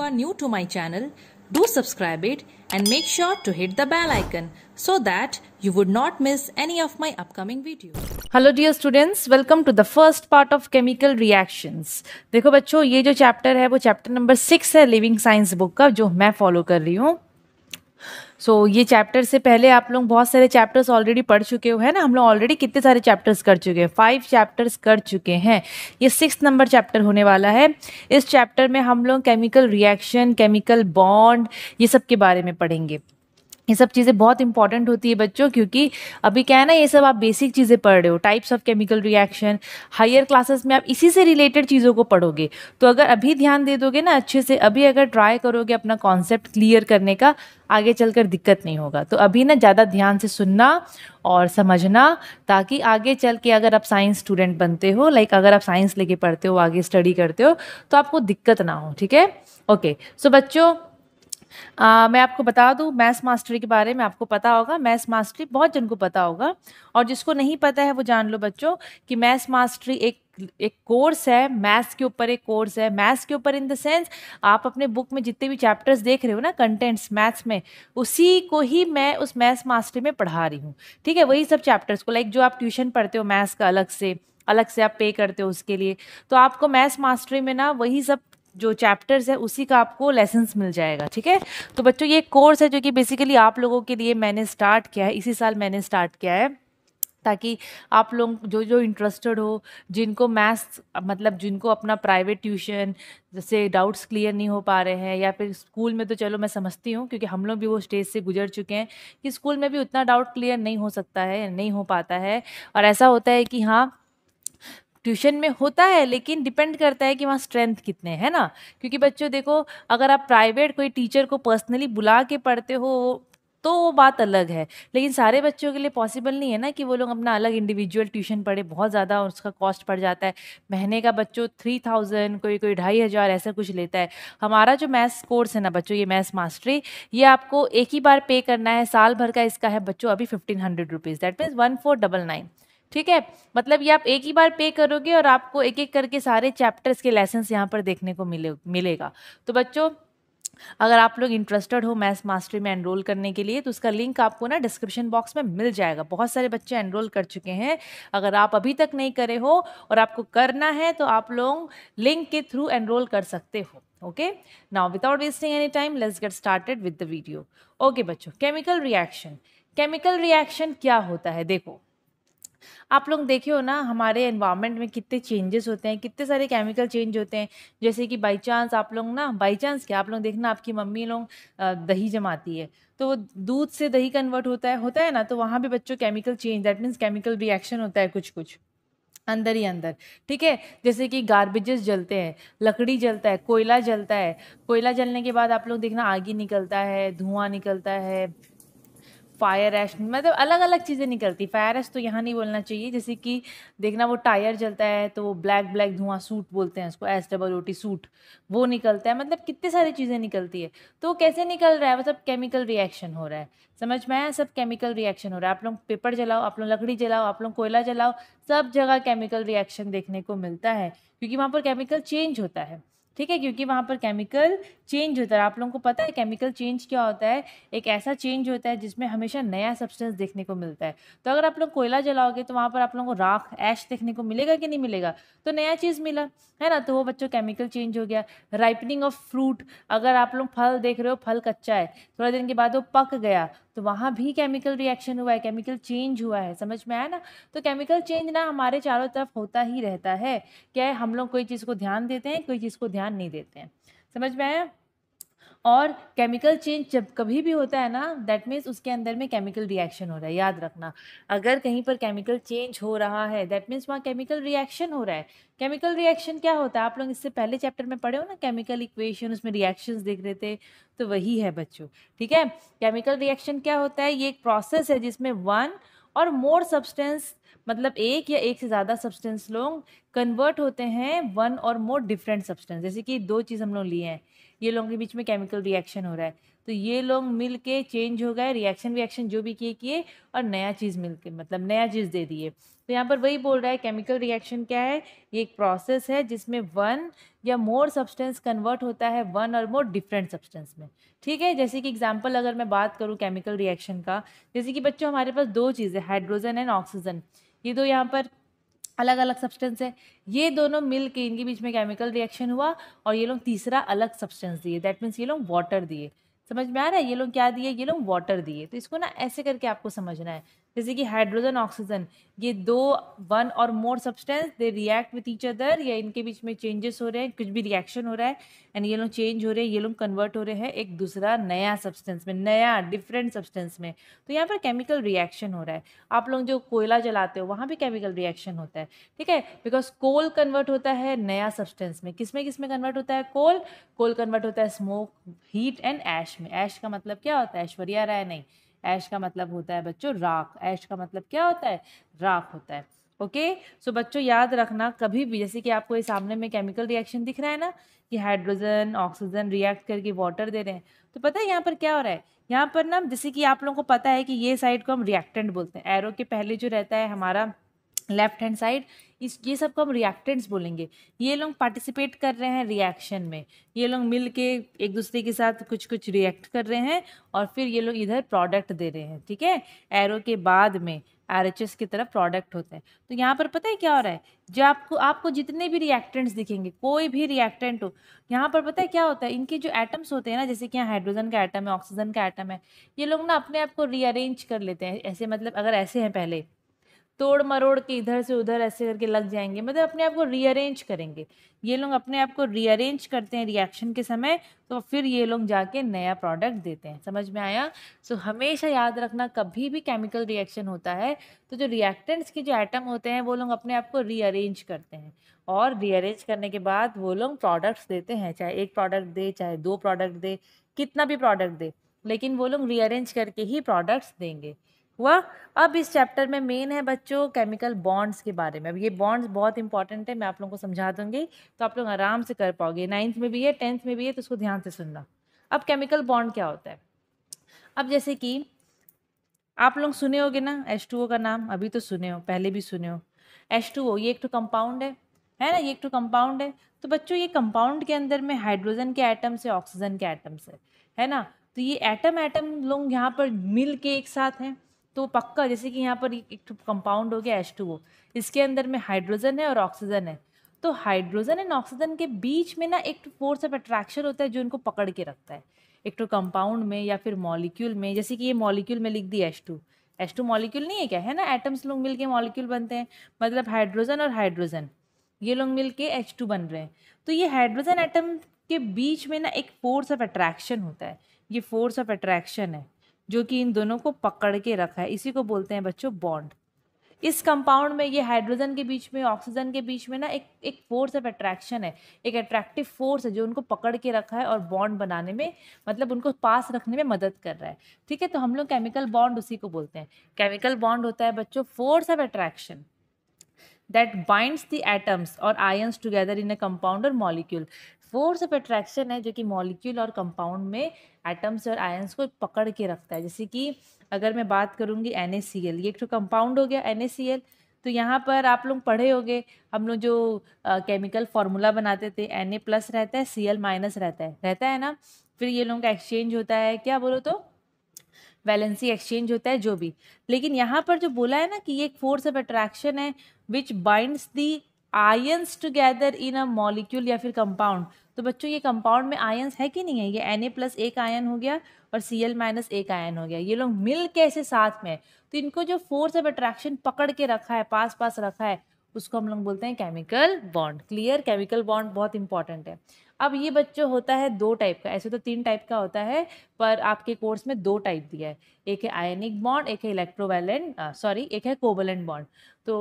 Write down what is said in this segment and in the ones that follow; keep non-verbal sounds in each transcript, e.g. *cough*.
are new to my channel, do subscribe it and make sure to hit the bell icon so that you would not miss any of my upcoming video hello dear students welcome to the first part of chemical reactions dekho bachcho ye jo chapter hai wo chapter number 6 hai living science book ka jo main follow kar rahi hu so so, ये chapter से पहले आप लोग बहुत सारे chapters already पढ़ चुके हो है ना हम लोग ऑलरेडी कितने सारे चैप्टर्स कर चुके हैं फाइव चैप्टर्स कर चुके हैं ये सिक्स नंबर चैप्टर होने वाला है इस चैप्टर में हम लोग केमिकल रिएक्शन केमिकल बॉन्ड ये सब के बारे में पढ़ेंगे ये सब चीज़ें बहुत इंपॉर्टेंट होती है बच्चों क्योंकि अभी क्या है ना ये सब आप बेसिक चीज़ें पढ़ रहे हो types of chemical reaction higher classes में आप इसी से रिलेटेड चीज़ों को पढ़ोगे तो अगर अभी ध्यान दे दोगे ना अच्छे से अभी अगर ट्राई करोगे अपना कॉन्सेप्ट क्लियर करने का आगे चलकर दिक्कत नहीं होगा तो अभी ना ज़्यादा ध्यान से सुनना और समझना ताकि आगे चल के अगर आप साइंस स्टूडेंट बनते हो लाइक अगर आप साइंस लेके पढ़ते हो आगे स्टडी करते हो तो आपको दिक्कत ना हो ठीक है ओके सो बच्चों आ, मैं आपको बता दूं मैथ्स मास्टरी के बारे में आपको पता होगा मैथ्स मास्टरी बहुत जन को पता होगा और जिसको नहीं पता है वो जान लो बच्चों कि मैथ्स मास्टरी एक एक कोर्स है मैथ्स के ऊपर एक कोर्स है मैथ्स के ऊपर इन द सेंस आप अपने बुक में जितने भी चैप्टर्स देख रहे हो ना कंटेंट्स मैथ्स में उसी को ही मैं उस मैथ्स मास्टरी में पढ़ा रही हूँ ठीक है वही सब चैप्टर्स को लाइक जो आप ट्यूशन पढ़ते हो मैथ्स का अलग से अलग से आप पे करते हो उसके लिए तो आपको मैथ्स मास्टरी में ना वही सब जो चैप्टर्स है उसी का आपको लेसन्स मिल जाएगा ठीक है तो बच्चों ये कोर्स है जो कि बेसिकली आप लोगों के लिए मैंने स्टार्ट किया है इसी साल मैंने स्टार्ट किया है ताकि आप लोग जो जो इंटरेस्टेड हो जिनको मैथ्स मतलब जिनको अपना प्राइवेट ट्यूशन जैसे डाउट्स क्लियर नहीं हो पा रहे हैं या फिर स्कूल में तो चलो मैं समझती हूँ क्योंकि हम लोग भी वो स्टेज से गुजर चुके हैं कि स्कूल में भी उतना डाउट क्लियर नहीं हो सकता है नहीं हो पाता है और ऐसा होता है कि हाँ ट्यूशन में होता है लेकिन डिपेंड करता है कि वहाँ स्ट्रेंथ कितने हैं ना क्योंकि बच्चों देखो अगर आप प्राइवेट कोई टीचर को पर्सनली बुला के पढ़ते हो तो वो बात अलग है लेकिन सारे बच्चों के लिए पॉसिबल नहीं है ना कि वो लोग अपना अलग इंडिविजुअल ट्यूशन पढ़े बहुत ज़्यादा और उसका कॉस्ट पड़ जाता है महीने का बच्चों थ्री थाउजेंड कोई कोई ढाई हज़ार ऐसा कुछ लेता है हमारा जो मैथ्स कोर्स है ना बच्चों ये मैथ्स मास्टरी ये आपको एक ही बार पे करना है साल भर का इसका है बच्चों अभी fifteen hundred rupees that means one four double nine ठीक है मतलब ये आप एक ही बार पे करोगे और आपको एक एक करके सारे चैप्टर्स के लेसन्स यहाँ पर देखने को मिले मिलेगा तो बच्चों अगर आप लोग इंटरेस्टेड हो मैथ्स मास्टरी में एनरोल करने के लिए तो उसका लिंक आपको ना डिस्क्रिप्शन बॉक्स में मिल जाएगा बहुत सारे बच्चे एनरोल कर चुके हैं अगर आप अभी तक नहीं करे हो और आपको करना है तो आप लोग लिंक के थ्रू एनरोल कर सकते हो okay now without wasting any time let's get started with the video okay बच्चों केमिकल रिएक्शन केमिकल रिएक्शन क्या होता है देखो आप लोग देखे हो ना हमारे एनवायरनमेंट में कितने चेंजेस होते हैं कितने सारे केमिकल चेंज होते हैं जैसे कि बाई चांस आप लोग ना बाई चांस क्या आप लोग देखना आपकी मम्मी लोग दही जमाती है तो वो दूध से दही कन्वर्ट होता है होता है ना तो वहाँ भी बच्चों chemical change that means chemical reaction होता है कुछ कुछ अंदर ही अंदर ठीक है जैसे कि गार्बेजेस जलते हैं लकड़ी जलता है कोयला जलता है कोयला जलने के बाद आप लोग देखना आगे निकलता है धुआं निकलता है फायर एश मतलब अलग अलग चीज़ें निकलती फायर एश तो यहाँ नहीं बोलना चाहिए जैसे कि देखना वो टायर जलता है तो वो ब्लैक ब्लैक धुआं सूट बोलते हैं उसको S double O T soot वो निकलता है मतलब कितनी सारी चीज़ें निकलती है तो कैसे निकल रहा है मतलब केमिकल रिएक्शन हो रहा है समझ में आया सब केमिकल रिएक्शन हो रहा है आप लोग पेपर जलाओ आप लोग लकड़ी जलाओ आप लोग कोयला जलाओ सब जगह केमिकल रिएक्शन देखने को मिलता है क्योंकि वहाँ पर केमिकल चेंज होता है ठीक है क्योंकि वहाँ पर केमिकल चेंज होता है आप लोगों को पता है केमिकल चेंज क्या होता है एक ऐसा चेंज होता है जिसमें हमेशा नया सब्सटेंस देखने को मिलता है तो अगर आप लोग कोयला जलाओगे तो वहाँ पर आप लोगों को राख ऐश देखने को मिलेगा कि नहीं मिलेगा तो नया चीज़ मिला है ना तो वो बच्चों केमिकल चेंज हो गया राइपनिंग ऑफ फ्रूट अगर आप लोग फल देख रहे हो फल कच्चा है थोड़ा दिन के बाद वो पक गया तो वहाँ भी केमिकल रिएक्शन हुआ है केमिकल चेंज हुआ है समझ में आया ना तो केमिकल चेंज ना हमारे चारों तरफ होता ही रहता है क्या हम लोग कोई चीज़ को ध्यान देते हैं कोई चीज़ को ध्यान नहीं देते हैं समझ में आया और केमिकल चेंज जब कभी भी होता है ना दैट मीन्स उसके अंदर में केमिकल रिएक्शन हो रहा है याद रखना अगर कहीं पर केमिकल चेंज हो रहा है दैट मीन्स वहाँ केमिकल रिएक्शन हो रहा है केमिकल रिएक्शन क्या होता है आप लोग इससे पहले चैप्टर में पढ़े हो ना केमिकल इक्वेशन उसमें रिएक्शंस देख रहे थे तो वही है बच्चों ठीक है केमिकल रिएक्शन क्या होता है ये एक प्रोसेस है जिसमें वन और मोर सब्सटेंस मतलब एक या एक से ज़्यादा सब्सटेंस लोग कन्वर्ट होते हैं one or more different substance जैसे कि दो चीज़ हम लोग लिए हैं ये लोगों के बीच में केमिकल रिएक्शन हो रहा है तो ये लोग मिल के चेंज हो गए रिएक्शन रिएक्शन जो भी किए किए और नया चीज़ मिल के मतलब नया चीज़ दे दिए तो यहाँ पर वही बोल रहा है केमिकल रिएक्शन क्या है ये एक प्रोसेस है जिसमें वन या मोर सब्सटेंस कन्वर्ट होता है one or more different substance में ठीक है जैसे कि एग्जांपल अगर मैं बात करूँ केमिकल रिएक्शन का जैसे कि बच्चों हमारे पास दो चीज़ें हाइड्रोजन एंड ऑक्सीजन ये दो यहाँ पर अलग अलग सब्सटेंस है ये दोनों मिल के इनके बीच में केमिकल रिएक्शन हुआ और ये लोग तीसरा अलग सब्सटेंस दिए दैट मीन्स ये लोग वाटर दिए समझ में आ रहा है ये लोग क्या दिए ये लोग वाटर दिए तो इसको ना ऐसे करके आपको समझना है जैसे कि हाइड्रोजन ऑक्सीजन ये दो one or more substance they react with each other या इनके बीच में चेंजेस हो रहे हैं कुछ भी रिएक्शन हो रहा है एंड ये लोग चेंज हो रहे हैं ये लोग कन्वर्ट हो रहे हैं एक दूसरा नया सब्सटेंस में नया डिफरेंट सब्सटेंस में तो यहाँ पर केमिकल रिएक्शन हो रहा है आप लोग जो कोयला जलाते हो वहाँ भी केमिकल रिएक्शन होता है ठीक है बिकॉज कोल कन्वर्ट होता है नया सब्सटेंस में किस में किस में कन्वर्ट होता है कोल कोल कन्वर्ट होता है स्मोक हीट एंड ऐश में ऐश का मतलब क्या होता है ऐश्वर्या राय नहीं ऐश का मतलब होता है बच्चों राख ऐश का मतलब क्या होता है राख होता है ओके सो बच्चों याद रखना कभी भी जैसे कि आपको ये सामने में केमिकल रिएक्शन दिख रहा है ना कि हाइड्रोजन ऑक्सीजन रिएक्ट करके वाटर दे रहे हैं तो पता है यहाँ पर क्या हो रहा है यहाँ पर ना जैसे कि आप लोगों को पता है कि ये साइड को हम रिएक्टेंट बोलते हैं एरो के पहले जो रहता है हमारा लेफ्ट हैंड साइड इस ये सब को हम रिएक्टेंट्स बोलेंगे ये लोग पार्टिसिपेट कर रहे हैं रिएक्शन में ये लोग मिल के एक दूसरे के साथ कुछ कुछ रिएक्ट कर रहे हैं और फिर ये लोग इधर प्रोडक्ट दे रहे हैं ठीक है एरो के बाद में आर की तरफ प्रोडक्ट होते हैं तो यहाँ पर पता है क्या हो रहा है जो आपको आपको जितने भी रिएक्टेंट्स दिखेंगे कोई भी रिएक्टेंट हो यहाँ पर पता है क्या होता है इनके जो एटम्स होते हैं ना जैसे कि यहाँ हाइड्रोजन का एटम है ऑक्सीजन का एटम है ये लोग ना अपने आप को रीअरेंज कर लेते हैं ऐसे मतलब अगर ऐसे हैं पहले तोड़ मरोड़ के इधर से उधर ऐसे करके लग जाएंगे मतलब अपने आप को रीअरेंज करेंगे ये लोग अपने आप को रीअरेंज करते हैं रिएक्शन के समय तो फिर ये लोग जाके नया प्रोडक्ट देते हैं समझ में आया सो so, हमेशा याद रखना कभी भी केमिकल रिएक्शन होता है तो जो रिएक्टेंट्स के जो एटम होते हैं वो लोग अपने आप को रीअरेंज करते हैं और रीअरेंज करने के बाद वो लोग प्रोडक्ट्स देते हैं चाहे एक प्रोडक्ट दे चाहे दो प्रोडक्ट दे कितना भी प्रोडक्ट दे लेकिन वो लोग रीअरेंज करके ही प्रोडक्ट्स देंगे हुआ अब इस चैप्टर में मेन है बच्चों केमिकल बॉन्ड्स के बारे में अब ये बॉन्ड्स बहुत इंपॉर्टेंट है मैं आप लोगों को समझा दूंगी तो आप लोग आराम से कर पाओगे नाइन्थ में भी है टेंथ में भी है तो उसको ध्यान से सुनना अब केमिकल बॉन्ड क्या होता है अब जैसे कि आप लोग सुने होगे ना एच का नाम अभी तो सुने हो पहले भी सुने हो एच ये एक टू तो कंपाउंड है है ना ये एक टू तो कंपाउंड है तो बच्चों ये कंपाउंड के अंदर में हाइड्रोजन के एटम्स है ऑक्सीजन के एटम्स है है ना तो ये एटम एटम लोग यहाँ पर मिल के एक साथ हैं तो पक्का जैसे कि यहाँ पर एक कंपाउंड हो गया एच टू इसके अंदर में हाइड्रोजन है और ऑक्सीजन है तो हाइड्रोजन एंड ऑक्सीजन के बीच में ना एक फोर्स ऑफ अट्रैक्शन होता है जो इनको पकड़ के रखता है एक तो कंपाउंड में या फिर मॉलिक्यूल में जैसे कि ये मॉलिक्यूल में लिख दी H two H two molecule नहीं है क्या है ना एटम्स लोग मिलके मॉलिक्यूल बनते हैं मतलब हाइड्रोजन और हाइड्रोजन ये लोग मिलके एच टू बन रहे हैं तो ये हाइड्रोजन एटम के बीच में ना एक फोर्स ऑफ अट्रैक्शन होता है ये फोर्स ऑफ अट्रैक्शन है जो कि इन दोनों को पकड़ के रखा है इसी को बोलते हैं बच्चों बॉन्ड इस कंपाउंड में ये हाइड्रोजन के बीच में ऑक्सीजन के बीच में ना एक एक फोर्स ऑफ अट्रैक्शन है एक अट्रैक्टिव फोर्स है जो उनको पकड़ के रखा है और बॉन्ड बनाने में मतलब उनको पास रखने में मदद कर रहा है ठीक है तो हम लोग केमिकल बॉन्ड उसी को बोलते हैं केमिकल बॉन्ड होता है बच्चों force of attraction that binds the atoms और ions together in a compound और मॉलिक्यूल फोर्स ऑफ अट्रैक्शन है जो कि मॉलिक्यूल और कंपाउंड में एटम्स और आयंस को पकड़ के रखता है जैसे कि अगर मैं बात करूँगी एन ये एक तो कंपाउंड हो गया एन तो यहाँ पर आप लोग पढ़े होंगे हम लोग जो केमिकल फार्मूला बनाते थे एन ए प्लस रहता है सी एल माइनस रहता है रहता है ना फिर ये लोगों का एक्सचेंज होता है क्या बोलो तो वैलेंसी एक्सचेंज होता है जो भी लेकिन यहाँ पर जो बोला है ना कि ये एक फोर्स ऑफ अट्रैक्शन है which binds the ions together in a molecule या फिर कंपाउंड तो बच्चों ये कंपाउंड में आयंस है कि नहीं है ये एन ए प्लस एक आयन हो गया और सी एल माइनस एक आयन हो गया ये लोग मिल कैसे साथ में तो इनको जो फोर्स ऑफ अट्रैक्शन पकड़ के रखा है पास पास रखा है उसको हम लोग बोलते हैं chemical bond clear chemical bond बहुत इंपॉर्टेंट है अब ये बच्चों होता है दो टाइप का ऐसे तो तीन टाइप का होता है पर आपके कोर्स में दो टाइप दिया है एक है आयनिक बॉन्ड एक है इलेक्ट्रोवेलेंट सॉरी एक है कोवलेंट बॉन्ड तो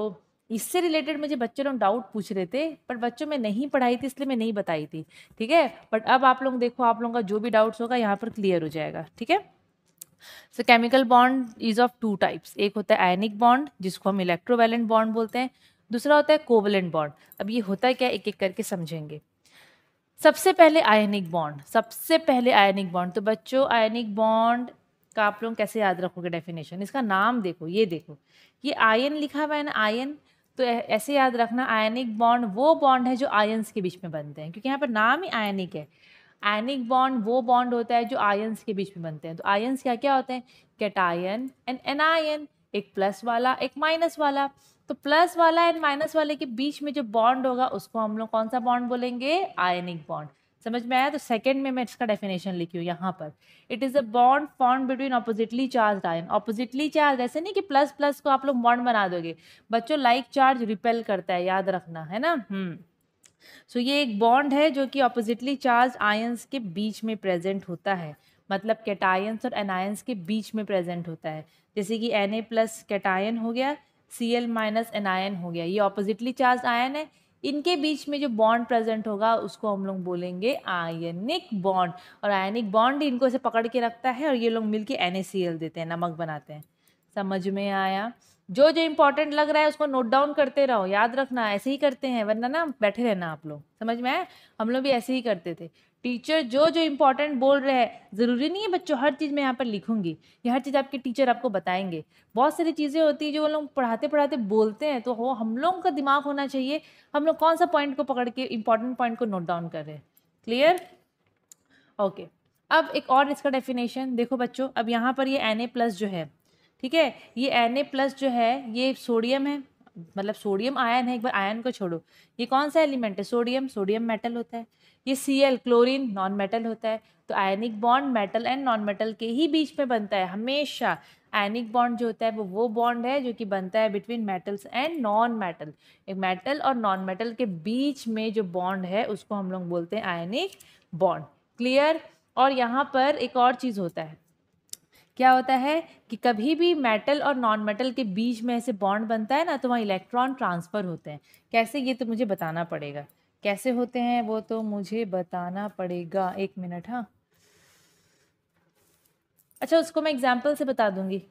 इससे रिलेटेड मुझे बच्चे लोग डाउट पूछ रहे थे बट बच्चों में नहीं पढ़ाई थी इसलिए मैं नहीं बताई थी ठीक है बट अब आप लोग देखो आप लोगों का जो भी डाउट्स होगा यहाँ पर क्लियर हो जाएगा ठीक है so chemical bond is of two types एक होता है आयनिक बॉन्ड जिसको हम इलेक्ट्रोवेलेंट बॉन्ड बोलते हैं दूसरा होता है कोवलेंट बॉन्ड अब ये होता है क्या एक एक करके समझेंगे सबसे पहले आयनिक बॉन्ड सबसे पहले आयनिक बॉन्ड तो बच्चों आयनिक बॉन्ड का आप लोग कैसे याद रखोगे डेफिनेशन इसका नाम देखो ये देखो ये आयन लिखा हुआ है ना आयन तो ऐसे याद रखना आयनिक बॉन्ड वो बॉन्ड है जो आयंस के बीच में बनते हैं क्योंकि यहाँ पर नाम ही आयनिक है आयनिक बॉन्ड वो बॉन्ड होता है जो आयंस के बीच में बनते हैं तो आयंस क्या क्या होते हैं कैटायन एंड एनायन एक प्लस वाला एक माइनस वाला तो प्लस वाला एंड माइनस वाले के बीच में जो बॉन्ड होगा उसको हम लोग कौन सा बॉन्ड बोलेंगे आयनिक बॉन्ड समझ में आया तो सेकंड में मैं इसका डेफिनेशन लिखी हूँ यहाँ पर it is a bond formed between oppositely charge ion oppositely charge ऐसे नहीं कि प्लस प्लस को आप लोग बॉन्ड बना दोगे बच्चों लाइक चार्ज रिपेल करता है याद रखना है ना हम्म सो so, ये एक बॉन्ड है जो कि ऑपोजिटली चार्ज आयंस के बीच में प्रेजेंट होता है मतलब कैटायंस और एनायंस के बीच में प्रेजेंट होता है जैसे कि एन ए प्लस कैटायन हो गया सी एल माइनस एनायन हो गया ये ऑपोजिटली चार्ज आयन है इनके बीच में जो बॉन्ड प्रेजेंट होगा उसको हम लोग बोलेंगे आयनिक बॉन्ड और आयनिक बॉन्ड इनको ऐसे पकड़ के रखता है और ये लोग मिलके एन देते हैं नमक बनाते हैं समझ में आया जो जो इम्पोर्टेंट लग रहा है उसको नोट डाउन करते रहो याद रखना ऐसे ही करते हैं वरना ना बैठे रहना आप लोग समझ में आया हम लोग भी ऐसे ही करते थे टीचर जो जो इम्पोर्टेंट बोल रहे हैं ज़रूरी नहीं है बच्चों हर चीज़ मैं यहाँ पर लिखूंगी या हर चीज़ आपके टीचर आपको बताएंगे बहुत सारी चीज़ें होती है जो वो लोग पढ़ाते पढ़ाते बोलते हैं तो वो हम लोगों का दिमाग होना चाहिए हम लोग कौन सा पॉइंट को पकड़ के इम्पॉर्टेंट पॉइंट को नोट डाउन कर रहे हैं क्लियर ओके अब एक और इसका डेफिनेशन देखो बच्चों अब यहाँ पर ये एन प्लस जो है ठीक है ये एन प्लस जो है ये सोडियम है मतलब सोडियम आयन है एक बार आयन को छोड़ो ये कौन सा एलिमेंट है सोडियम सोडियम मेटल होता है ये C L chlorine non metal होता है तो ionic bond metal and non metal के ही बीच में बनता है हमेशा आयनिक बॉन्ड जो होता है वो वो बॉन्ड है जो कि बनता है between metals and non metal एक मेटल और नॉन मेटल के बीच में जो बॉन्ड है उसको हम लोग बोलते हैं आयनिक बॉन्ड क्लियर और यहाँ पर एक और चीज़ होता है क्या होता है कि कभी भी मेटल और नॉन मेटल के बीच में ऐसे बॉन्ड बनता है ना तो वहाँ इलेक्ट्रॉन ट्रांसफ़र होते हैं कैसे ये तो मुझे बताना पड़ेगा कैसे होते हैं वो तो मुझे बताना पड़ेगा एक मिनट हाँ अच्छा उसको मैं एग्जाम्पल से बता दूंगी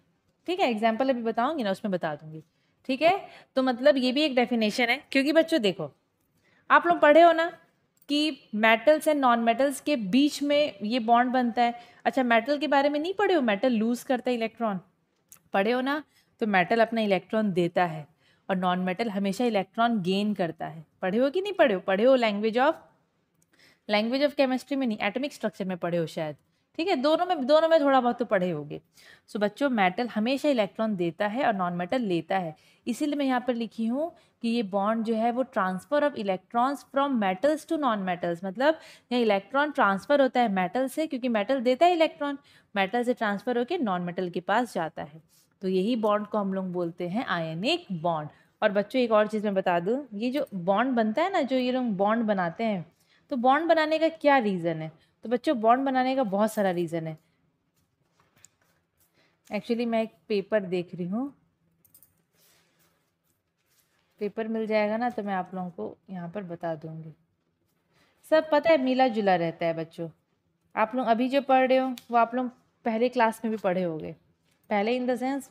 ठीक है एग्जाम्पल अभी बताऊंगी ना उसमें बता दूंगी ठीक है तो मतलब ये भी एक डेफिनेशन है क्योंकि बच्चों देखो आप लोग पढ़े हो ना कि मेटल्स एंड नॉन मेटल्स के बीच में ये बॉन्ड बनता है अच्छा मेटल के बारे में नहीं पढ़े हो मेटल लूज़ करता है इलेक्ट्रॉन पढ़े हो ना तो मेटल अपना इलेक्ट्रॉन देता है और नॉन मेटल हमेशा इलेक्ट्रॉन गेन करता है पढ़े हो कि नहीं पढ़े हो पढ़े हो language of language of chemistry में नहीं एटमिक स्ट्रक्चर में पढ़े हो शायद ठीक है दोनों में दोनों में थोड़ा बहुत तो पढ़े होगे सो बच्चों मेटल हमेशा इलेक्ट्रॉन देता है और नॉन मेटल लेता है इसीलिए मैं यहाँ पर लिखी हूँ कि ये बॉन्ड जो है वो transfer of electrons from metals to non metals मतलब यहाँ इलेक्ट्रॉन ट्रांसफ़र होता है मेटल से क्योंकि मेटल देता है इलेक्ट्रॉन मेटल से ट्रांसफ़र होकर नॉन मेटल के पास जाता है तो यही बॉन्ड को हम लोग बोलते हैं आयनिक बॉन्ड और बच्चों एक और चीज़ मैं बता दूँ ये जो बॉन्ड बनता है ना जो ये लोग बॉन्ड बनाते हैं तो बॉन्ड बनाने का क्या रीज़न है तो बच्चों बॉन्ड बनाने का बहुत सारा रीज़न है एक्चुअली मैं एक पेपर देख रही हूँ पेपर मिल जाएगा ना तो मैं आप लोगों को यहाँ पर बता दूँगी सब पता है मिला जुला रहता है बच्चों आप लोग अभी जो पढ़ रहे हो वो आप लोग पहले क्लास में भी पढ़े होंगे पहले इन द सेंस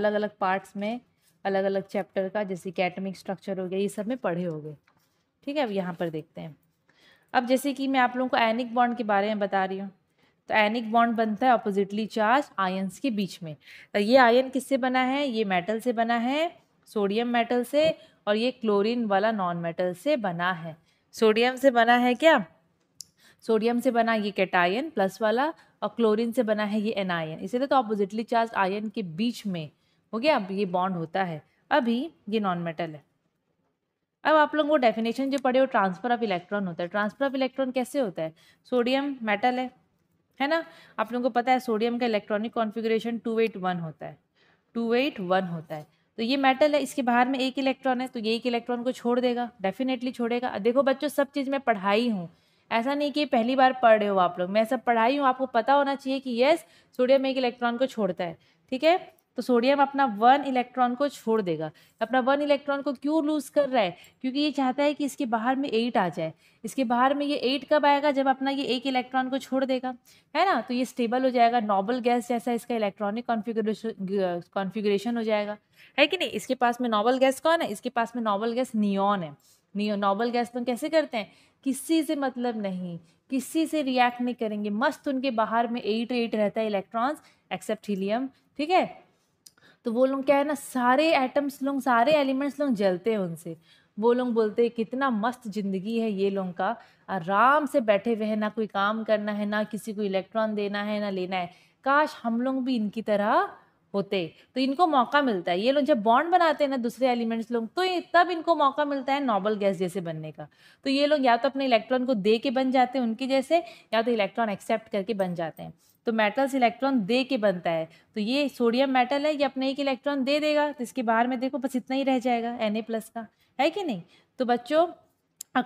अलग अलग पार्ट्स में अलग अलग चैप्टर का जैसे कि एटमिक स्ट्रक्चर हो गया ये सब में पढ़े होंगे ठीक है अब यहाँ पर देखते हैं अब जैसे कि मैं आप लोगों को आयनिक बॉन्ड के बारे में बता रही हूँ तो आयनिक बॉन्ड बनता है अपोजिटली चार्ज आयन्स के बीच में तो ये आयन किससे बना है ये मेटल से बना है सोडियम मेटल से और ये क्लोरीन वाला नॉन मेटल से बना है सोडियम से बना है क्या सोडियम से बना ये कैटायन प्लस वाला और क्लोरीन से बना है ये एनायन इसीलिए तो अपोजिटली चार्ज आयन के बीच में हो गया अब ये बॉन्ड होता है अभी ये नॉन मेटल है अब आप लोगों को डेफिनेशन जो पढ़े वो ट्रांसफर ऑफ इलेक्ट्रॉन होता है ट्रांसफर ऑफ इलेक्ट्रॉन कैसे होता है सोडियम मेटल है है ना आप लोगों को पता है सोडियम का electronic configuration two eight one होता है टू एट वन होता है तो ये मेटल है इसके बाहर में एक इलेक्ट्रॉन है तो ये एक इलेक्ट्रॉन को छोड़ देगा डेफिनेटली छोड़ेगा देखो बच्चों सब चीज़ में पढ़ाई हूँ ऐसा नहीं कि पहली बार पढ़ रहे हो आप लोग मैं सब पढ़ाई हूँ आपको पता होना चाहिए कि येस सोडियम एक इलेक्ट्रॉन को छोड़ता है ठीक है तो सोडियम अपना वन इलेक्ट्रॉन को छोड़ देगा अपना वन इलेक्ट्रॉन को क्यों लूज कर रहा है क्योंकि ये चाहता है कि इसके बाहर में एट आ जाए इसके बाहर में ये एट कब आएगा जब अपना ये एक इलेक्ट्रॉन को छोड़ देगा है ना तो ये स्टेबल हो जाएगा नॉबल गैस जैसा इसका इलेक्ट्रॉनिक कॉन्फिग्रेशन कॉन्फिग्रेशन हो जाएगा है कि नहीं इसके पास में नॉबल गैस कौन है इसके पास में नॉबल गैस नियॉन है नियो नॉबल गैस तो कैसे करते हैं किसी से मतलब नहीं किसी से रिएक्ट नहीं करेंगे मस्त उनके बाहर में एट एट रहता है इलेक्ट्रॉन्स एक्सेप्ट हीलियम ठीक है तो वो लोग क्या है ना सारे एटम्स लोग सारे एलिमेंट्स लोग जलते हैं उनसे वो लोग बोलते हैं कितना मस्त ज़िंदगी है ये लोगों का आराम से बैठे हुए हैं ना कोई काम करना है ना किसी को इलेक्ट्रॉन देना है ना लेना है काश हम लोग भी इनकी तरह होते तो इनको मौका मिलता है ये लोग जब बॉन्ड बनाते हैं ना दूसरे एलिमेंट्स लोग तो तब इनको मौका मिलता है नॉबल गैस जैसे बनने का तो ये लोग या तो अपने इलेक्ट्रॉन को दे के बन जाते हैं उनके जैसे या तो इलेक्ट्रॉन एक्सेप्ट करके बन जाते हैं तो मेटल्स इलेक्ट्रॉन दे के बनता है तो ये सोडियम मेटल है ये अपने एक इलेक्ट्रॉन दे देगा तो इसके बाहर में देखो बस इतना ही रह जाएगा एन प्लस का है कि नहीं तो बच्चों